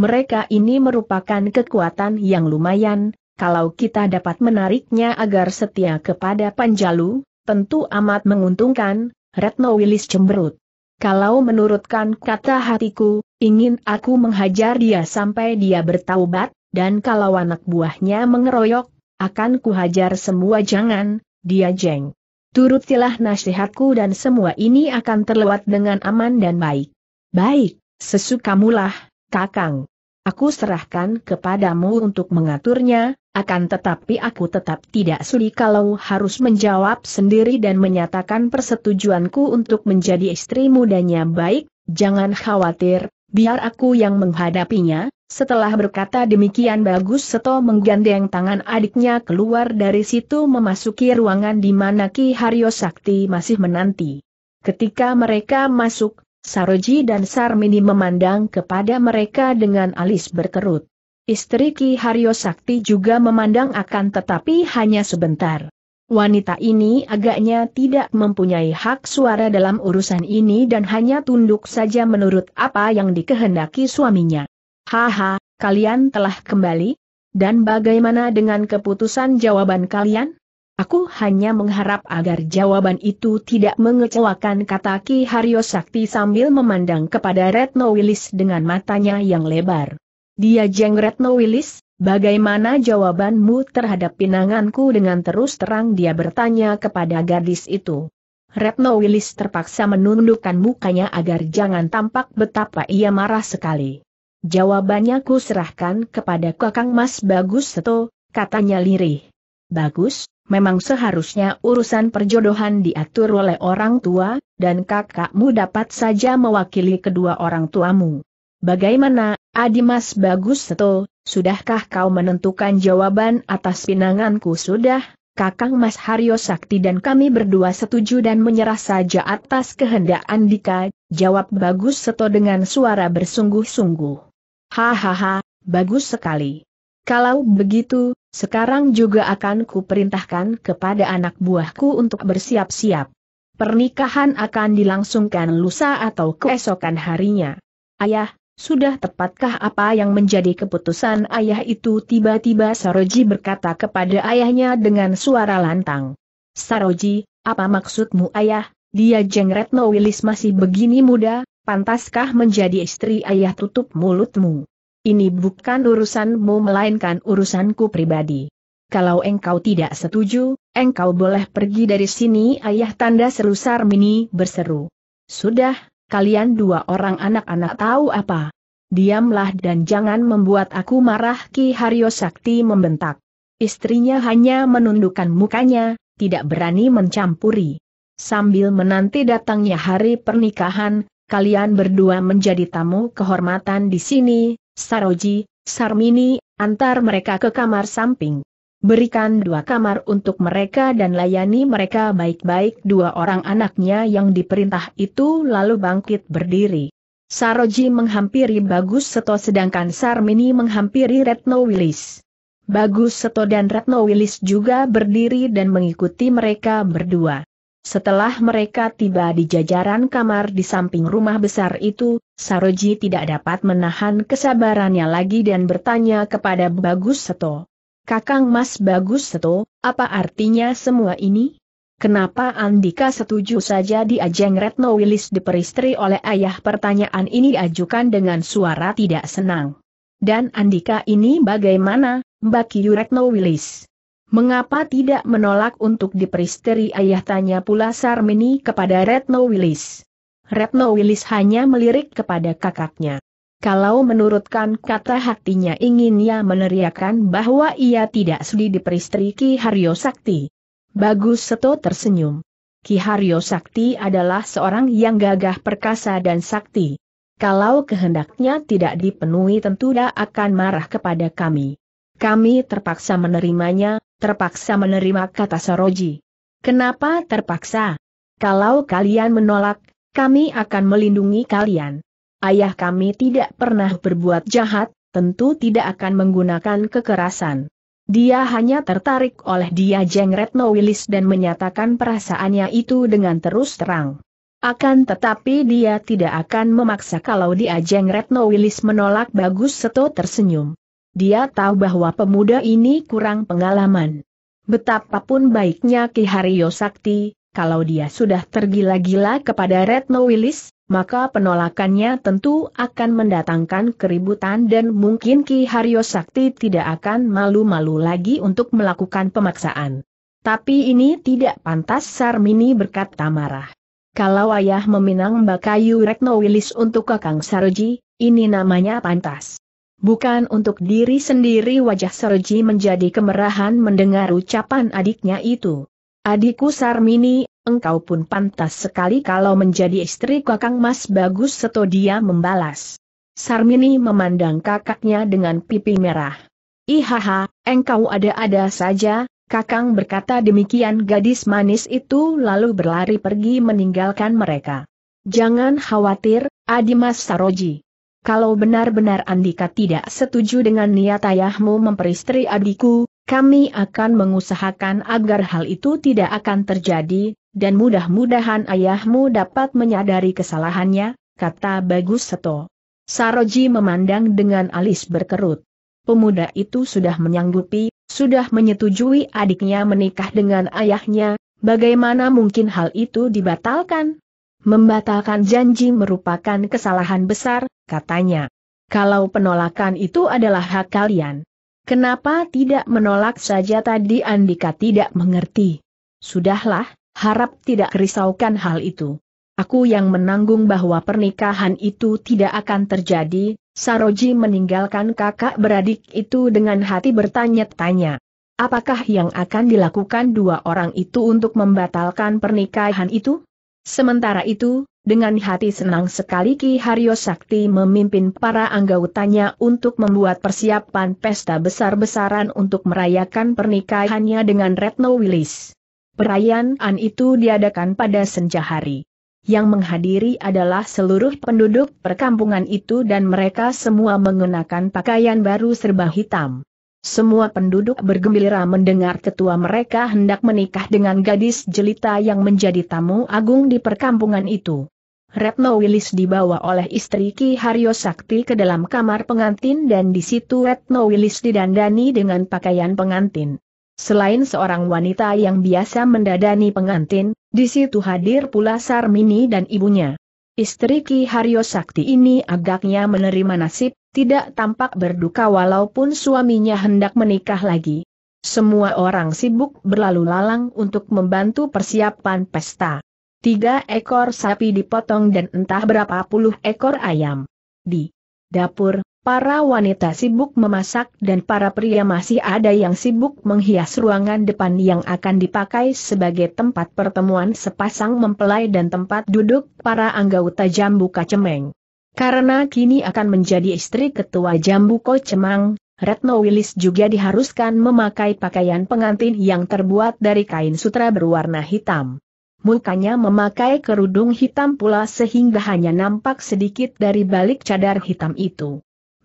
Mereka ini merupakan kekuatan yang lumayan, kalau kita dapat menariknya agar setia kepada Panjalu, tentu amat menguntungkan, Retno Willis cemberut. Kalau menurutkan kata hatiku, ingin aku menghajar dia sampai dia bertaubat, dan kalau anak buahnya mengeroyok, akan kuhajar semua jangan, dia jeng. Turutilah nasihatku dan semua ini akan terlewat dengan aman dan baik. Baik, sesukamulah, kakang aku serahkan kepadamu untuk mengaturnya, akan tetapi aku tetap tidak sudi kalau harus menjawab sendiri dan menyatakan persetujuanku untuk menjadi istri mudanya baik, jangan khawatir, biar aku yang menghadapinya. Setelah berkata demikian Bagus Seto menggandeng tangan adiknya keluar dari situ memasuki ruangan di mana Ki Haryo Sakti masih menanti. Ketika mereka masuk, Saroji dan Sarmini memandang kepada mereka dengan alis berkerut. Istri Ki Haryo Sakti juga memandang akan tetapi hanya sebentar. Wanita ini agaknya tidak mempunyai hak suara dalam urusan ini dan hanya tunduk saja menurut apa yang dikehendaki suaminya. Haha, kalian telah kembali? Dan bagaimana dengan keputusan jawaban kalian? Aku hanya mengharap agar jawaban itu tidak mengecewakan kata Ki Haryo Sakti sambil memandang kepada Retno Willis dengan matanya yang lebar. Dia jeng Retno Willis, bagaimana jawabanmu terhadap pinanganku dengan terus terang dia bertanya kepada gadis itu. Retno Willis terpaksa menundukkan mukanya agar jangan tampak betapa ia marah sekali. Jawabannya ku serahkan kepada Kakang Mas Bagus Seto, katanya lirih. Bagus, memang seharusnya urusan perjodohan diatur oleh orang tua, dan kakakmu dapat saja mewakili kedua orang tuamu. Bagaimana, Adimas Bagus Seto, sudahkah kau menentukan jawaban atas pinanganku sudah, Kakang Mas Haryo Sakti dan kami berdua setuju dan menyerah saja atas kehendak Andika, jawab Bagus Seto dengan suara bersungguh-sungguh. Hahaha, bagus sekali. Kalau begitu, sekarang juga akan kuperintahkan kepada anak buahku untuk bersiap-siap. Pernikahan akan dilangsungkan lusa atau keesokan harinya. Ayah, sudah tepatkah apa yang menjadi keputusan ayah itu? Tiba-tiba Saroji berkata kepada ayahnya dengan suara lantang. Saroji, apa maksudmu ayah? Dia Jengretno Wilis masih begini muda, pantaskah menjadi istri ayah tutup mulutmu? Ini bukan urusanmu melainkan urusanku pribadi. Kalau engkau tidak setuju, engkau boleh pergi dari sini ayah tanda seru Sarmini berseru. Sudah, kalian dua orang anak-anak tahu apa? Diamlah dan jangan membuat aku marah Ki Haryo Sakti membentak. Istrinya hanya menundukkan mukanya, tidak berani mencampuri. Sambil menanti datangnya hari pernikahan, kalian berdua menjadi tamu kehormatan di sini, Saroji, Sarmini, antar mereka ke kamar samping. Berikan dua kamar untuk mereka dan layani mereka baik-baik dua orang anaknya yang diperintah itu lalu bangkit berdiri. Saroji menghampiri Bagus Seto sedangkan Sarmini menghampiri Retno Wilis. Bagus Seto dan Retno Wilis juga berdiri dan mengikuti mereka berdua. Setelah mereka tiba di jajaran kamar di samping rumah besar itu, Saroji tidak dapat menahan kesabarannya lagi dan bertanya kepada Bagus Seto. Kakang Mas Bagus Seto, apa artinya semua ini? Kenapa Andika setuju saja diajeng Retno Wilis diperistri oleh ayah pertanyaan ini diajukan dengan suara tidak senang. Dan Andika ini bagaimana, Mbak Kiyu Retno Wilis? Mengapa tidak menolak untuk diperisteri ayah tanya pula Sarmini kepada Retno Willis. Retno Willis hanya melirik kepada kakaknya. Kalau menurutkan kata hatinya ingin ia meneriakan bahwa ia tidak sudi diperistri Ki Haryo Sakti. Bagus Seto tersenyum. Ki Haryo Sakti adalah seorang yang gagah perkasa dan sakti. Kalau kehendaknya tidak dipenuhi tentu dia akan marah kepada kami. Kami terpaksa menerimanya, terpaksa menerima kata Saroji. Kenapa terpaksa? Kalau kalian menolak, kami akan melindungi kalian. Ayah kami tidak pernah berbuat jahat, tentu tidak akan menggunakan kekerasan. Dia hanya tertarik oleh dia Jeng Retno Willis dan menyatakan perasaannya itu dengan terus terang. Akan tetapi dia tidak akan memaksa kalau dia Jeng Retno Willis menolak bagus seto tersenyum. Dia tahu bahwa pemuda ini kurang pengalaman. Betapapun baiknya Ki Haryo Sakti, kalau dia sudah tergila-gila kepada Retno Willis, maka penolakannya tentu akan mendatangkan keributan dan mungkin Ki Haryo Sakti tidak akan malu-malu lagi untuk melakukan pemaksaan. Tapi ini tidak pantas Sarmini berkata marah. Kalau ayah meminang Mbak Kayu Retno Wilis untuk Kakang Saroji, ini namanya pantas. Bukan untuk diri sendiri wajah Serji menjadi kemerahan mendengar ucapan adiknya itu. Adikku Sarmini, engkau pun pantas sekali kalau menjadi istri kakang Mas Bagus Seto dia membalas. Sarmini memandang kakaknya dengan pipi merah. Ihaha, engkau ada-ada saja, kakang berkata demikian gadis manis itu lalu berlari pergi meninggalkan mereka. Jangan khawatir, Adi Mas Saroji kalau benar-benar Andika tidak setuju dengan niat ayahmu memperistri adikku, kami akan mengusahakan agar hal itu tidak akan terjadi, dan mudah-mudahan ayahmu dapat menyadari kesalahannya, kata Bagus Seto. Saroji memandang dengan alis berkerut. Pemuda itu sudah menyanggupi, sudah menyetujui adiknya menikah dengan ayahnya, bagaimana mungkin hal itu dibatalkan? Membatalkan janji merupakan kesalahan besar, katanya. Kalau penolakan itu adalah hak kalian. Kenapa tidak menolak saja tadi Andika tidak mengerti? Sudahlah, harap tidak risaukan hal itu. Aku yang menanggung bahwa pernikahan itu tidak akan terjadi, Saroji meninggalkan kakak beradik itu dengan hati bertanya-tanya. Apakah yang akan dilakukan dua orang itu untuk membatalkan pernikahan itu? Sementara itu, dengan hati senang sekali Ki Haryo Sakti memimpin para anggotanya untuk membuat persiapan pesta besar-besaran untuk merayakan pernikahannya dengan Retno Wilis. Perayaan itu diadakan pada senja hari. Yang menghadiri adalah seluruh penduduk perkampungan itu dan mereka semua mengenakan pakaian baru serba hitam. Semua penduduk bergembira mendengar ketua mereka hendak menikah dengan gadis jelita yang menjadi tamu agung di perkampungan itu. Retno Wilis dibawa oleh istri Ki Haryo Sakti ke dalam kamar pengantin dan di situ Retno Wilis didandani dengan pakaian pengantin. Selain seorang wanita yang biasa mendadani pengantin, di situ hadir pula Sarmini dan ibunya. Istri Ki Haryo Sakti ini agaknya menerima nasib, tidak tampak berduka walaupun suaminya hendak menikah lagi. Semua orang sibuk berlalu lalang untuk membantu persiapan pesta. Tiga ekor sapi dipotong dan entah berapa puluh ekor ayam. Di dapur, Para wanita sibuk memasak dan para pria masih ada yang sibuk menghias ruangan depan yang akan dipakai sebagai tempat pertemuan sepasang mempelai dan tempat duduk para anggota Jambu Kacemeng. Karena kini akan menjadi istri ketua Jambu kacemeng, Retno Wilis juga diharuskan memakai pakaian pengantin yang terbuat dari kain sutra berwarna hitam. Mukanya memakai kerudung hitam pula sehingga hanya nampak sedikit dari balik cadar hitam itu.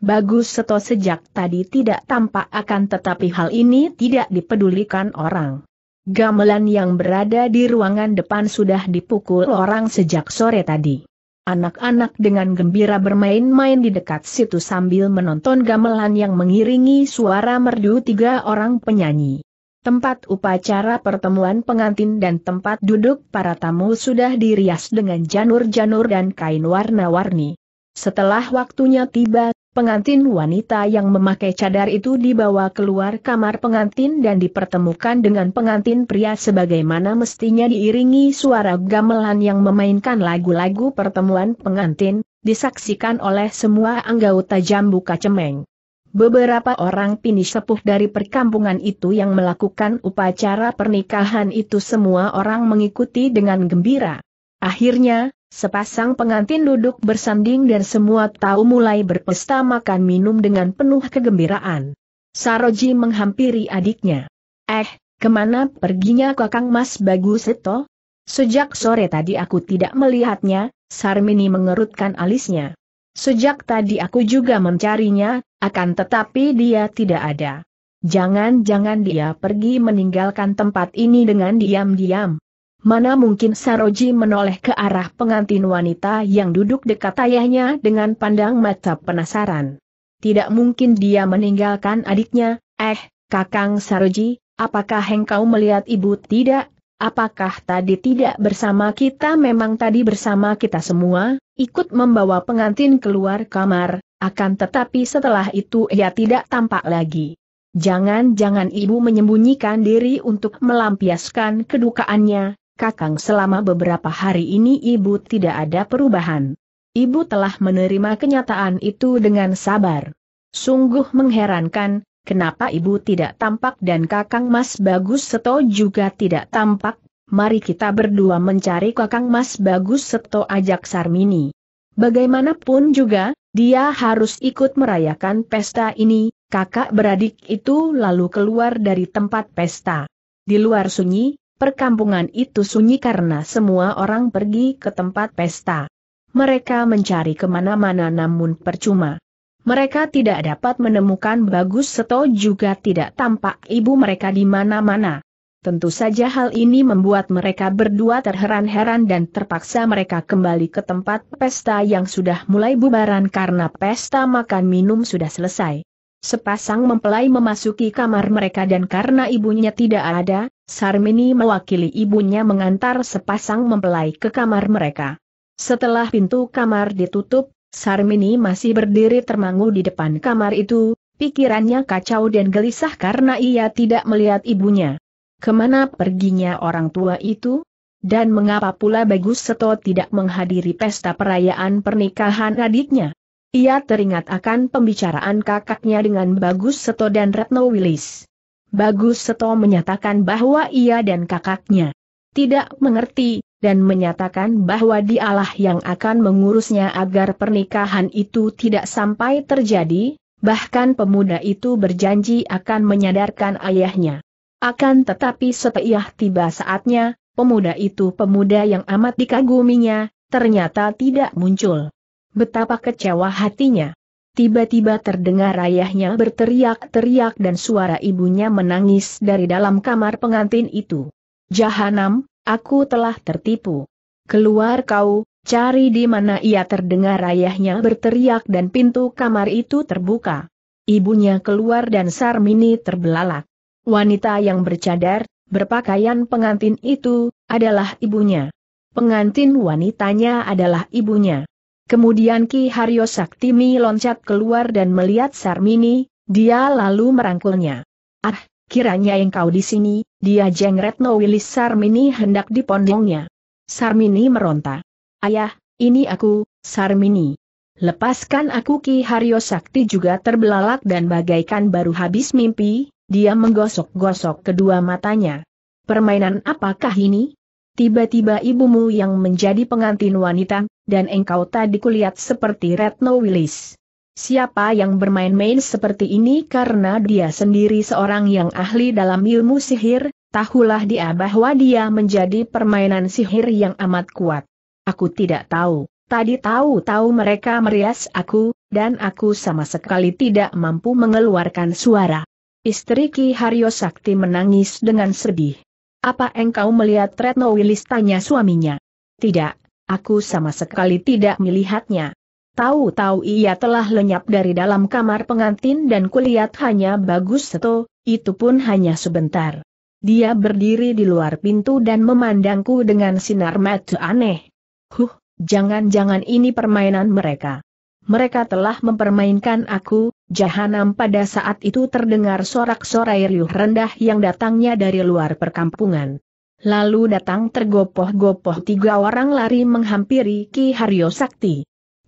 Bagus Seto sejak tadi tidak tampak akan tetapi hal ini tidak dipedulikan orang. Gamelan yang berada di ruangan depan sudah dipukul orang sejak sore tadi. Anak-anak dengan gembira bermain-main di dekat situ sambil menonton gamelan yang mengiringi suara merdu tiga orang penyanyi. Tempat upacara pertemuan pengantin dan tempat duduk para tamu sudah dirias dengan janur-janur dan kain warna-warni. Setelah waktunya tiba, Pengantin wanita yang memakai cadar itu dibawa keluar kamar pengantin dan dipertemukan dengan pengantin pria sebagaimana mestinya diiringi suara gamelan yang memainkan lagu-lagu pertemuan pengantin, disaksikan oleh semua anggota jambu kacemeng. Beberapa orang pini sepuh dari perkampungan itu yang melakukan upacara pernikahan itu semua orang mengikuti dengan gembira. Akhirnya, Sepasang pengantin duduk bersanding dan semua tahu mulai berpesta makan minum dengan penuh kegembiraan. Saroji menghampiri adiknya. Eh, kemana perginya kakang Mas Bagus itu? Sejak sore tadi aku tidak melihatnya, Sarmini mengerutkan alisnya. Sejak tadi aku juga mencarinya, akan tetapi dia tidak ada. Jangan-jangan dia pergi meninggalkan tempat ini dengan diam-diam. Mana mungkin Saroji menoleh ke arah pengantin wanita yang duduk dekat ayahnya dengan pandang mata penasaran. Tidak mungkin dia meninggalkan adiknya, eh, Kakang Saroji, apakah engkau melihat ibu tidak? Apakah tadi tidak bersama kita memang tadi bersama kita semua, ikut membawa pengantin keluar kamar, akan tetapi setelah itu ia tidak tampak lagi. Jangan-jangan ibu menyembunyikan diri untuk melampiaskan kedukaannya, Kakang selama beberapa hari ini ibu tidak ada perubahan. Ibu telah menerima kenyataan itu dengan sabar. Sungguh mengherankan, kenapa ibu tidak tampak dan kakang Mas Bagus Seto juga tidak tampak, mari kita berdua mencari kakang Mas Bagus Seto ajak Sarmini. Bagaimanapun juga, dia harus ikut merayakan pesta ini, kakak beradik itu lalu keluar dari tempat pesta. Di luar sunyi, Perkampungan itu sunyi karena semua orang pergi ke tempat pesta. Mereka mencari kemana-mana namun percuma. Mereka tidak dapat menemukan Bagus Seto juga tidak tampak ibu mereka di mana-mana. Tentu saja hal ini membuat mereka berdua terheran-heran dan terpaksa mereka kembali ke tempat pesta yang sudah mulai bubaran karena pesta makan minum sudah selesai. Sepasang mempelai memasuki kamar mereka dan karena ibunya tidak ada, Sarmini mewakili ibunya mengantar sepasang mempelai ke kamar mereka. Setelah pintu kamar ditutup, Sarmini masih berdiri termangu di depan kamar itu, pikirannya kacau dan gelisah karena ia tidak melihat ibunya. Kemana perginya orang tua itu? Dan mengapa pula Bagus Seto tidak menghadiri pesta perayaan pernikahan adiknya? Ia teringat akan pembicaraan kakaknya dengan Bagus Seto dan Retno Wilis. Bagus Seto menyatakan bahwa ia dan kakaknya tidak mengerti, dan menyatakan bahwa dialah yang akan mengurusnya agar pernikahan itu tidak sampai terjadi, bahkan pemuda itu berjanji akan menyadarkan ayahnya. Akan tetapi setelah tiba saatnya, pemuda itu pemuda yang amat dikaguminya, ternyata tidak muncul. Betapa kecewa hatinya. Tiba-tiba terdengar ayahnya berteriak-teriak dan suara ibunya menangis dari dalam kamar pengantin itu. Jahanam, aku telah tertipu. Keluar kau, cari di mana ia terdengar ayahnya berteriak dan pintu kamar itu terbuka. Ibunya keluar dan Sarmini terbelalak. Wanita yang bercadar, berpakaian pengantin itu, adalah ibunya. Pengantin wanitanya adalah ibunya. Kemudian Ki Haryo Saktimi loncat keluar dan melihat Sarmini, dia lalu merangkulnya. Ah, kiranya engkau di sini, dia jengretno Wilis Sarmini hendak dipondongnya. Sarmini meronta. Ayah, ini aku, Sarmini. Lepaskan aku Ki Haryo Sakti juga terbelalak dan bagaikan baru habis mimpi, dia menggosok-gosok kedua matanya. Permainan apakah ini? Tiba-tiba ibumu yang menjadi pengantin wanita, dan engkau tadi kulihat seperti Retno Willis. Siapa yang bermain-main seperti ini karena dia sendiri seorang yang ahli dalam ilmu sihir, tahulah dia bahwa dia menjadi permainan sihir yang amat kuat. Aku tidak tahu, tadi tahu-tahu mereka merias aku, dan aku sama sekali tidak mampu mengeluarkan suara. Istri Ki Haryo Sakti menangis dengan sedih. Apa engkau melihat Retno Willis tanya suaminya? Tidak, aku sama sekali tidak melihatnya. Tahu-tahu ia telah lenyap dari dalam kamar pengantin dan kulihat hanya bagus seto, itu pun hanya sebentar. Dia berdiri di luar pintu dan memandangku dengan sinar mata aneh. Huh, jangan-jangan ini permainan mereka. Mereka telah mempermainkan aku, Jahanam pada saat itu terdengar sorak-sorai riuh rendah yang datangnya dari luar perkampungan. Lalu datang tergopoh-gopoh tiga orang lari menghampiri Ki Haryo Sakti.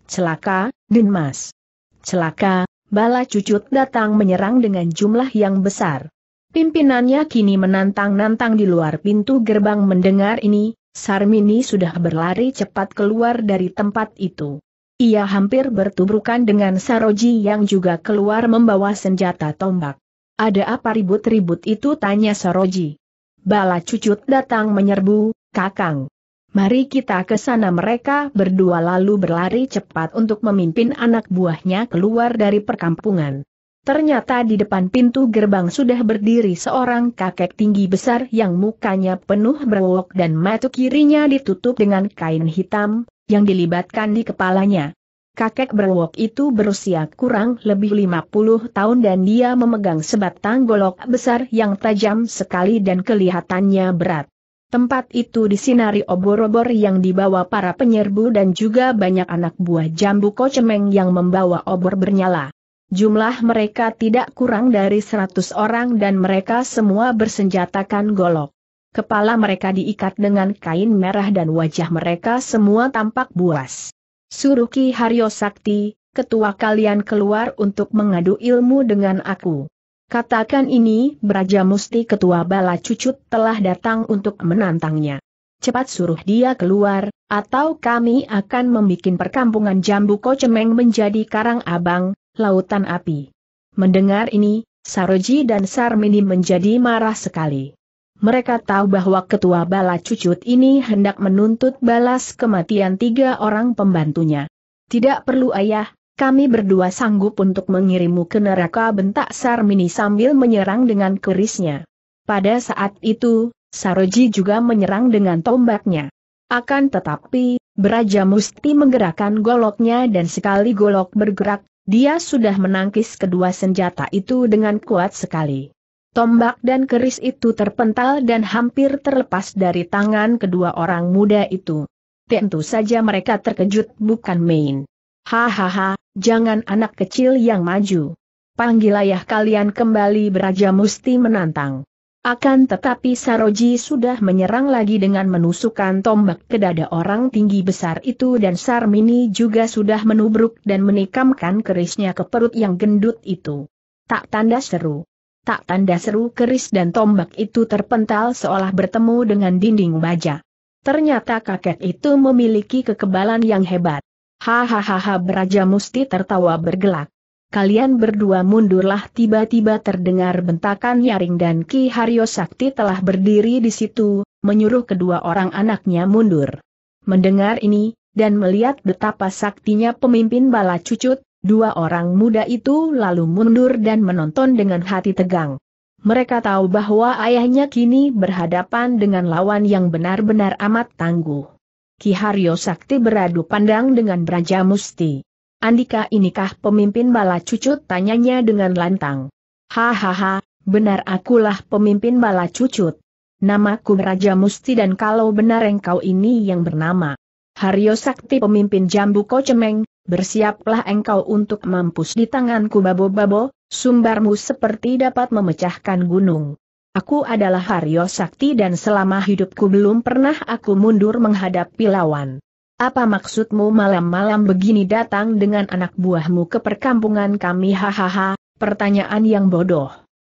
Celaka, Dinmas. Celaka, bala cucut datang menyerang dengan jumlah yang besar. Pimpinannya kini menantang-nantang di luar pintu gerbang mendengar ini, Sarmini sudah berlari cepat keluar dari tempat itu. Ia hampir bertubrukan dengan Saroji yang juga keluar membawa senjata tombak. Ada apa ribut-ribut itu tanya Saroji. Bala cucut datang menyerbu, kakang. Mari kita ke sana mereka berdua lalu berlari cepat untuk memimpin anak buahnya keluar dari perkampungan. Ternyata di depan pintu gerbang sudah berdiri seorang kakek tinggi besar yang mukanya penuh berwok dan mata kirinya ditutup dengan kain hitam, yang dilibatkan di kepalanya. Kakek berwok itu berusia kurang lebih 50 tahun dan dia memegang sebatang golok besar yang tajam sekali dan kelihatannya berat. Tempat itu disinari obor-obor yang dibawa para penyerbu dan juga banyak anak buah jambu kocemeng yang membawa obor bernyala. Jumlah mereka tidak kurang dari 100 orang dan mereka semua bersenjatakan golok. Kepala mereka diikat dengan kain merah dan wajah mereka semua tampak buas. Suruh Ki Haryo Sakti, ketua kalian keluar untuk mengadu ilmu dengan aku. Katakan ini, Braja Musti ketua bala cucut telah datang untuk menantangnya. Cepat suruh dia keluar, atau kami akan membuat perkampungan Jambu Kocemeng menjadi karang abang, lautan api. Mendengar ini, Saroji dan Sarmini menjadi marah sekali mereka tahu bahwa ketua bala cucut ini hendak menuntut balas kematian tiga orang pembantunya. Tidak perlu ayah, kami berdua sanggup untuk mengirimu ke neraka bentak Sarmini sambil menyerang dengan kerisnya. Pada saat itu, Saroji juga menyerang dengan tombaknya. Akan tetapi, Beraja Musti menggerakkan goloknya dan sekali golok bergerak, dia sudah menangkis kedua senjata itu dengan kuat sekali. Tombak dan keris itu terpental dan hampir terlepas dari tangan kedua orang muda itu. Tentu saja mereka terkejut bukan main. Hahaha, jangan anak kecil yang maju. Panggil ayah kalian kembali beraja musti menantang. Akan tetapi Saroji sudah menyerang lagi dengan menusukkan tombak ke dada orang tinggi besar itu dan Sarmini juga sudah menubruk dan menikamkan kerisnya ke perut yang gendut itu. Tak tanda seru. Tak tanda seru keris dan tombak itu terpental seolah bertemu dengan dinding baja. Ternyata kakek itu memiliki kekebalan yang hebat. Hahaha beraja musti tertawa bergelak. Kalian berdua mundurlah tiba-tiba terdengar bentakan Yaring dan Ki Haryo Sakti telah berdiri di situ, menyuruh kedua orang anaknya mundur. Mendengar ini, dan melihat betapa saktinya pemimpin bala cucut, Dua orang muda itu lalu mundur dan menonton dengan hati tegang. Mereka tahu bahwa ayahnya kini berhadapan dengan lawan yang benar-benar amat tangguh. Ki Haryo Sakti beradu pandang dengan Braja Musti. Andika inikah pemimpin bala cucut tanyanya dengan lantang. Hahaha, benar akulah pemimpin bala cucut. Namaku Raja Musti dan kalau benar engkau ini yang bernama Haryo Sakti pemimpin Jambu Kocemeng, bersiaplah engkau untuk mampus di tanganku babo-babo, sumbarmu seperti dapat memecahkan gunung. Aku adalah Haryo Sakti dan selama hidupku belum pernah aku mundur menghadapi lawan. Apa maksudmu malam-malam begini datang dengan anak buahmu ke perkampungan kami hahaha, pertanyaan yang bodoh.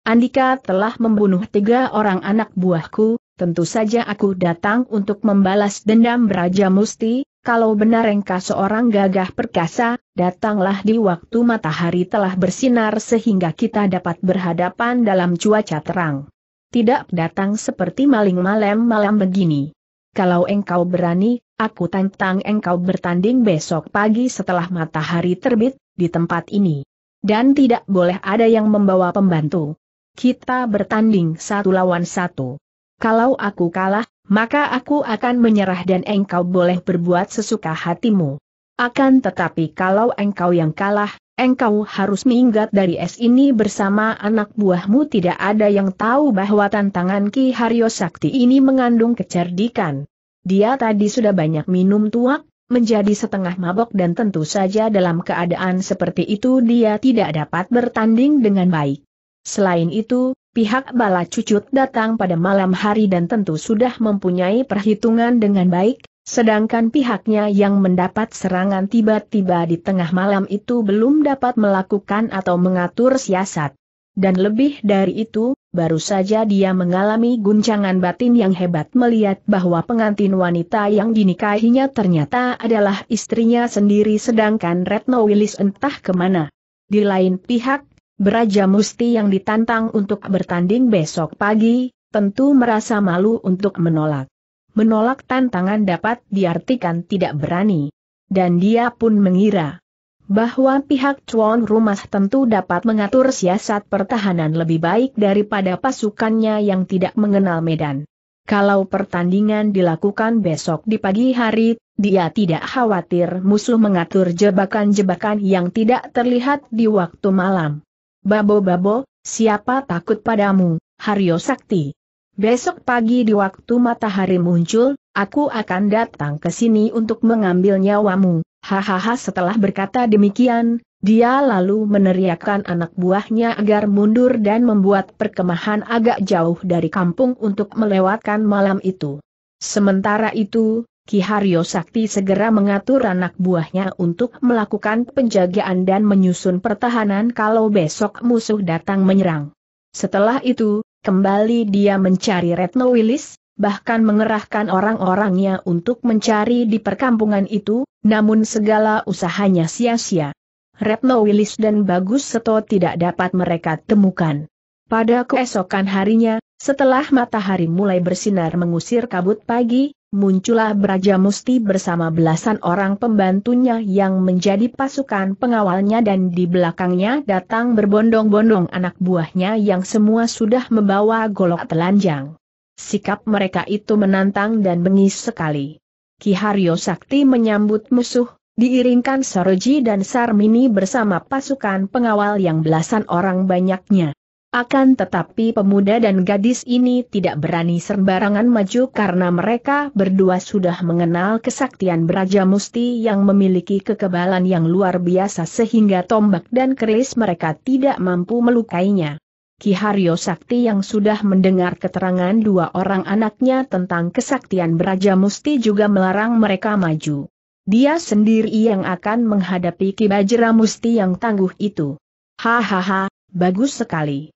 Andika telah membunuh tiga orang anak buahku, tentu saja aku datang untuk membalas dendam raja Musti, kalau benar engkau seorang gagah perkasa, datanglah di waktu matahari telah bersinar sehingga kita dapat berhadapan dalam cuaca terang. Tidak datang seperti maling malam-malam begini. Kalau engkau berani, aku tantang engkau bertanding besok pagi setelah matahari terbit, di tempat ini. Dan tidak boleh ada yang membawa pembantu. Kita bertanding satu lawan satu kalau aku kalah, maka aku akan menyerah dan engkau boleh berbuat sesuka hatimu. Akan tetapi kalau engkau yang kalah, engkau harus minggat dari es ini bersama anak buahmu tidak ada yang tahu bahwa tantangan Ki Haryo Sakti ini mengandung kecerdikan. Dia tadi sudah banyak minum tuak, menjadi setengah mabok dan tentu saja dalam keadaan seperti itu dia tidak dapat bertanding dengan baik. Selain itu, Pihak bala cucut datang pada malam hari dan tentu sudah mempunyai perhitungan dengan baik, sedangkan pihaknya yang mendapat serangan tiba-tiba di tengah malam itu belum dapat melakukan atau mengatur siasat. Dan lebih dari itu, baru saja dia mengalami guncangan batin yang hebat melihat bahwa pengantin wanita yang dinikahinya ternyata adalah istrinya sendiri sedangkan Retno Willis entah kemana. Di lain pihak, Beraja Musti yang ditantang untuk bertanding besok pagi, tentu merasa malu untuk menolak. Menolak tantangan dapat diartikan tidak berani. Dan dia pun mengira bahwa pihak Chuan Rumah tentu dapat mengatur siasat pertahanan lebih baik daripada pasukannya yang tidak mengenal medan. Kalau pertandingan dilakukan besok di pagi hari, dia tidak khawatir musuh mengatur jebakan-jebakan yang tidak terlihat di waktu malam. Babo-babo, siapa takut padamu, Haryo Sakti? Besok pagi di waktu matahari muncul, aku akan datang ke sini untuk mengambil nyawamu. Hahaha setelah berkata demikian, dia lalu meneriakkan anak buahnya agar mundur dan membuat perkemahan agak jauh dari kampung untuk melewatkan malam itu. Sementara itu, Ki Haryo Sakti segera mengatur anak buahnya untuk melakukan penjagaan dan menyusun pertahanan kalau besok musuh datang menyerang. Setelah itu, kembali dia mencari Retno Wilis, bahkan mengerahkan orang-orangnya untuk mencari di perkampungan itu, namun segala usahanya sia-sia. Retno Wilis dan Bagus Seto tidak dapat mereka temukan. Pada keesokan harinya, setelah matahari mulai bersinar mengusir kabut pagi, muncullah Braja Musti bersama belasan orang pembantunya yang menjadi pasukan pengawalnya dan di belakangnya datang berbondong-bondong anak buahnya yang semua sudah membawa golok telanjang. Sikap mereka itu menantang dan bengis sekali. Ki Haryo Sakti menyambut musuh, diiringkan Saroji dan Sarmini bersama pasukan pengawal yang belasan orang banyaknya. Akan tetapi pemuda dan gadis ini tidak berani sembarangan maju karena mereka berdua sudah mengenal kesaktian Beraja Musti yang memiliki kekebalan yang luar biasa sehingga tombak dan keris mereka tidak mampu melukainya. Ki Haryo Sakti yang sudah mendengar keterangan dua orang anaknya tentang kesaktian Beraja Musti juga melarang mereka maju. Dia sendiri yang akan menghadapi Ki Bajra Musti yang tangguh itu. Hahaha, bagus sekali.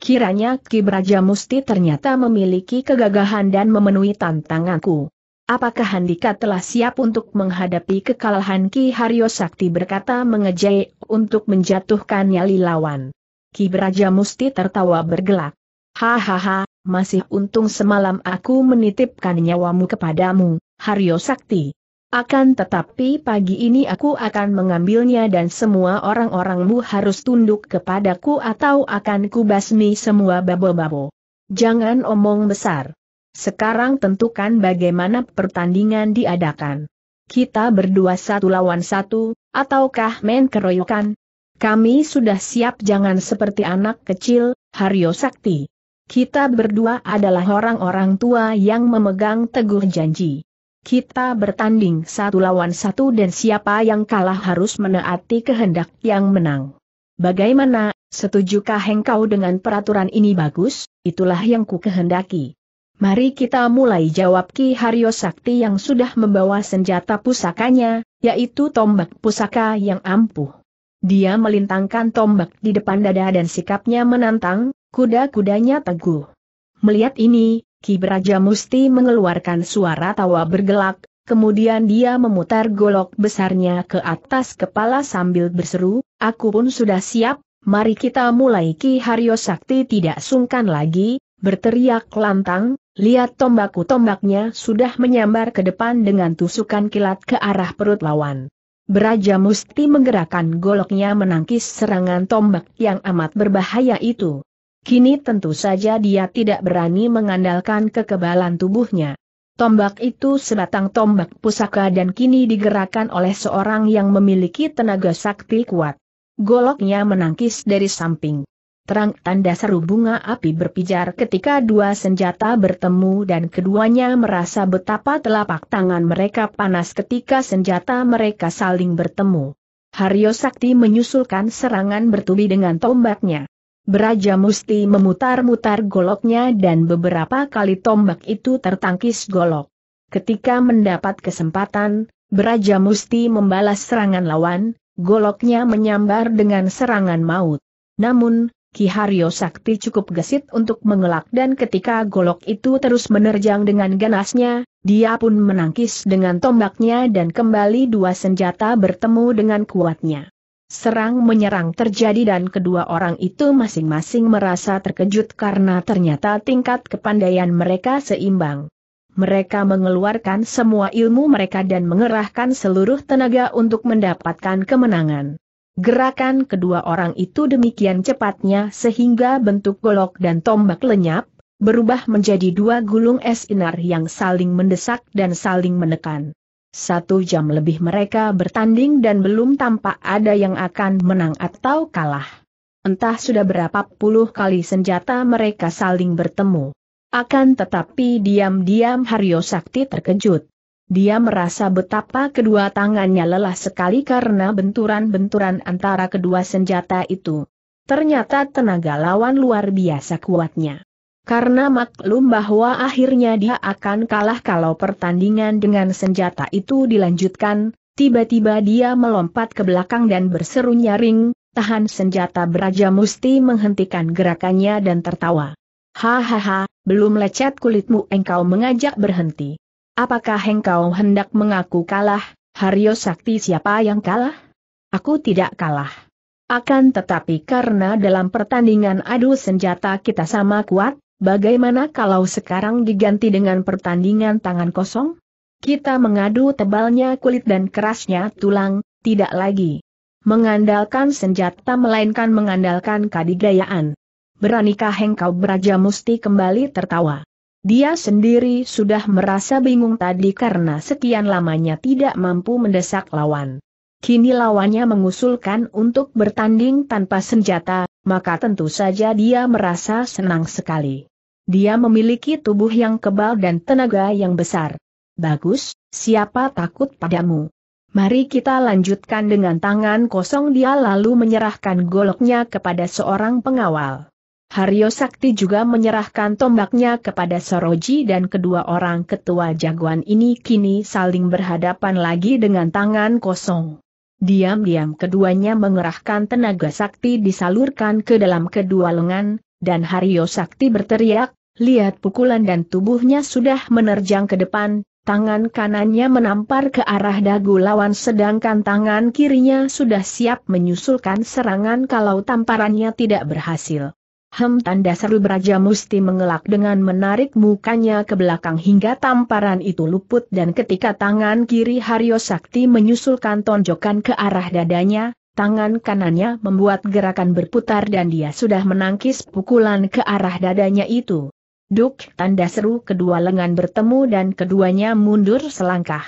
Kiranya Ki Braja Musti ternyata memiliki kegagahan dan memenuhi tantanganku. Apakah Handika telah siap untuk menghadapi kekalahan Ki Haryo Sakti berkata mengejek untuk menjatuhkannya nyali lawan. Ki Braja Musti tertawa bergelak. Hahaha, masih untung semalam aku menitipkan nyawamu kepadamu, Haryo Sakti. Akan tetapi pagi ini aku akan mengambilnya dan semua orang-orangmu harus tunduk kepadaku atau akan kubasmi semua babo-babo. Jangan omong besar. Sekarang tentukan bagaimana pertandingan diadakan. Kita berdua satu lawan satu, ataukah main keroyokan? Kami sudah siap jangan seperti anak kecil, Haryo Sakti. Kita berdua adalah orang-orang tua yang memegang teguh janji. Kita bertanding satu lawan satu dan siapa yang kalah harus menaati kehendak yang menang. Bagaimana, setujukah engkau dengan peraturan ini bagus? Itulah yang ku kehendaki. Mari kita mulai jawab Ki Haryo Sakti yang sudah membawa senjata pusakanya, yaitu tombak pusaka yang ampuh. Dia melintangkan tombak di depan dada dan sikapnya menantang, kuda-kudanya teguh. Melihat ini, Ki Braja Musti mengeluarkan suara tawa bergelak, kemudian dia memutar golok besarnya ke atas kepala sambil berseru, aku pun sudah siap, mari kita mulai Ki Haryo Sakti tidak sungkan lagi, berteriak lantang, lihat tombakku, tombaknya sudah menyambar ke depan dengan tusukan kilat ke arah perut lawan. Beraja Musti menggerakkan goloknya menangkis serangan tombak yang amat berbahaya itu. Kini tentu saja dia tidak berani mengandalkan kekebalan tubuhnya. Tombak itu sebatang tombak pusaka dan kini digerakkan oleh seorang yang memiliki tenaga sakti kuat. Goloknya menangkis dari samping. Terang tanda seru bunga api berpijar ketika dua senjata bertemu dan keduanya merasa betapa telapak tangan mereka panas ketika senjata mereka saling bertemu. Haryo Sakti menyusulkan serangan bertubi dengan tombaknya. Beraja Musti memutar-mutar goloknya dan beberapa kali tombak itu tertangkis golok. Ketika mendapat kesempatan, Beraja Musti membalas serangan lawan, goloknya menyambar dengan serangan maut. Namun, Ki Haryo Sakti cukup gesit untuk mengelak dan ketika golok itu terus menerjang dengan ganasnya, dia pun menangkis dengan tombaknya dan kembali dua senjata bertemu dengan kuatnya. Serang-menyerang terjadi dan kedua orang itu masing-masing merasa terkejut karena ternyata tingkat kepandaian mereka seimbang. Mereka mengeluarkan semua ilmu mereka dan mengerahkan seluruh tenaga untuk mendapatkan kemenangan. Gerakan kedua orang itu demikian cepatnya sehingga bentuk golok dan tombak lenyap, berubah menjadi dua gulung es inar yang saling mendesak dan saling menekan. Satu jam lebih mereka bertanding dan belum tampak ada yang akan menang atau kalah. Entah sudah berapa puluh kali senjata mereka saling bertemu. Akan tetapi diam-diam Haryo Sakti terkejut. Dia merasa betapa kedua tangannya lelah sekali karena benturan-benturan antara kedua senjata itu. Ternyata tenaga lawan luar biasa kuatnya. Karena maklum bahwa akhirnya dia akan kalah kalau pertandingan dengan senjata itu dilanjutkan, tiba-tiba dia melompat ke belakang dan berseru nyaring, tahan senjata beraja musti menghentikan gerakannya dan tertawa. Hahaha, belum lecet kulitmu engkau mengajak berhenti. Apakah engkau hendak mengaku kalah, Haryo Sakti siapa yang kalah? Aku tidak kalah. Akan tetapi karena dalam pertandingan adu senjata kita sama kuat, Bagaimana kalau sekarang diganti dengan pertandingan tangan kosong? Kita mengadu tebalnya kulit dan kerasnya tulang, tidak lagi mengandalkan senjata melainkan mengandalkan kadigayaan. Beranikah engkau beraja musti kembali tertawa? Dia sendiri sudah merasa bingung tadi karena sekian lamanya tidak mampu mendesak lawan. Kini lawannya mengusulkan untuk bertanding tanpa senjata, maka tentu saja dia merasa senang sekali. Dia memiliki tubuh yang kebal dan tenaga yang besar. Bagus, siapa takut padamu? Mari kita lanjutkan dengan tangan kosong dia lalu menyerahkan goloknya kepada seorang pengawal. Haryo Sakti juga menyerahkan tombaknya kepada Soroji dan kedua orang ketua jagoan ini kini saling berhadapan lagi dengan tangan kosong. Diam-diam keduanya mengerahkan tenaga sakti disalurkan ke dalam kedua lengan, dan Haryo Sakti berteriak, lihat pukulan dan tubuhnya sudah menerjang ke depan, tangan kanannya menampar ke arah dagu lawan sedangkan tangan kirinya sudah siap menyusulkan serangan kalau tamparannya tidak berhasil. Hem tanda seru beraja Musti mengelak dengan menarik mukanya ke belakang hingga tamparan itu luput dan ketika tangan kiri Haryo Sakti menyusulkan tonjokan ke arah dadanya, tangan kanannya membuat gerakan berputar dan dia sudah menangkis pukulan ke arah dadanya itu. Duk tanda seru kedua lengan bertemu dan keduanya mundur selangkah.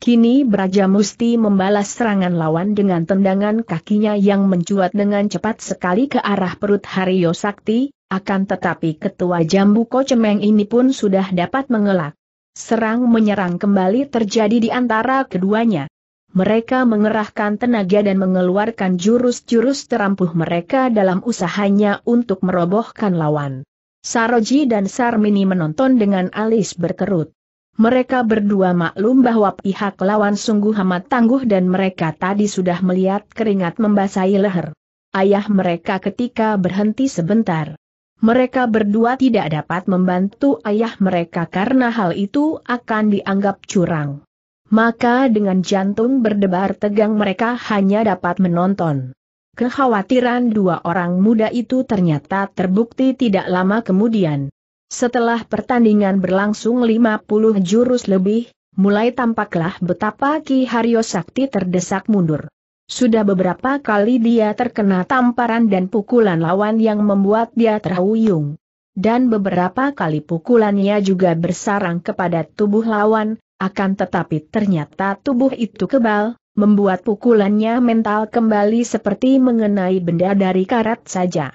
Kini Braja Musti membalas serangan lawan dengan tendangan kakinya yang mencuat dengan cepat sekali ke arah perut Haryo Sakti, akan tetapi ketua jambu kocemeng ini pun sudah dapat mengelak. Serang menyerang kembali terjadi di antara keduanya. Mereka mengerahkan tenaga dan mengeluarkan jurus-jurus terampuh mereka dalam usahanya untuk merobohkan lawan. Saroji dan Sarmini menonton dengan alis berkerut. Mereka berdua maklum bahwa pihak lawan sungguh amat tangguh dan mereka tadi sudah melihat keringat membasahi leher. Ayah mereka ketika berhenti sebentar. Mereka berdua tidak dapat membantu ayah mereka karena hal itu akan dianggap curang. Maka dengan jantung berdebar tegang mereka hanya dapat menonton. Kekhawatiran dua orang muda itu ternyata terbukti tidak lama kemudian. Setelah pertandingan berlangsung 50 jurus lebih, mulai tampaklah betapa Ki Haryo Sakti terdesak mundur. Sudah beberapa kali dia terkena tamparan dan pukulan lawan yang membuat dia terhuyung. Dan beberapa kali pukulannya juga bersarang kepada tubuh lawan, akan tetapi ternyata tubuh itu kebal, membuat pukulannya mental kembali seperti mengenai benda dari karat saja.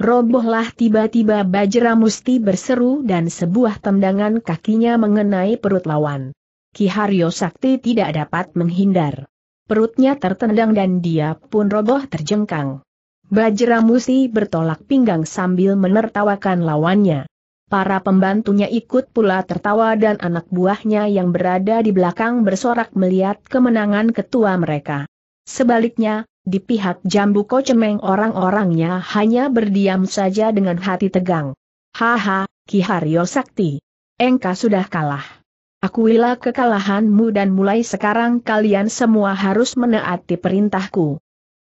Robohlah tiba-tiba Bajra Musti berseru dan sebuah tendangan kakinya mengenai perut lawan. Ki Haryo Sakti tidak dapat menghindar. Perutnya tertendang dan dia pun roboh terjengkang. Bajra Musti bertolak pinggang sambil menertawakan lawannya. Para pembantunya ikut pula tertawa dan anak buahnya yang berada di belakang bersorak melihat kemenangan ketua mereka. Sebaliknya, di pihak Jambu Kocemeng orang-orangnya hanya berdiam saja dengan hati tegang. Haha, Ki Haryo Sakti. engkau sudah kalah. Akuilah kekalahanmu dan mulai sekarang kalian semua harus menaati perintahku.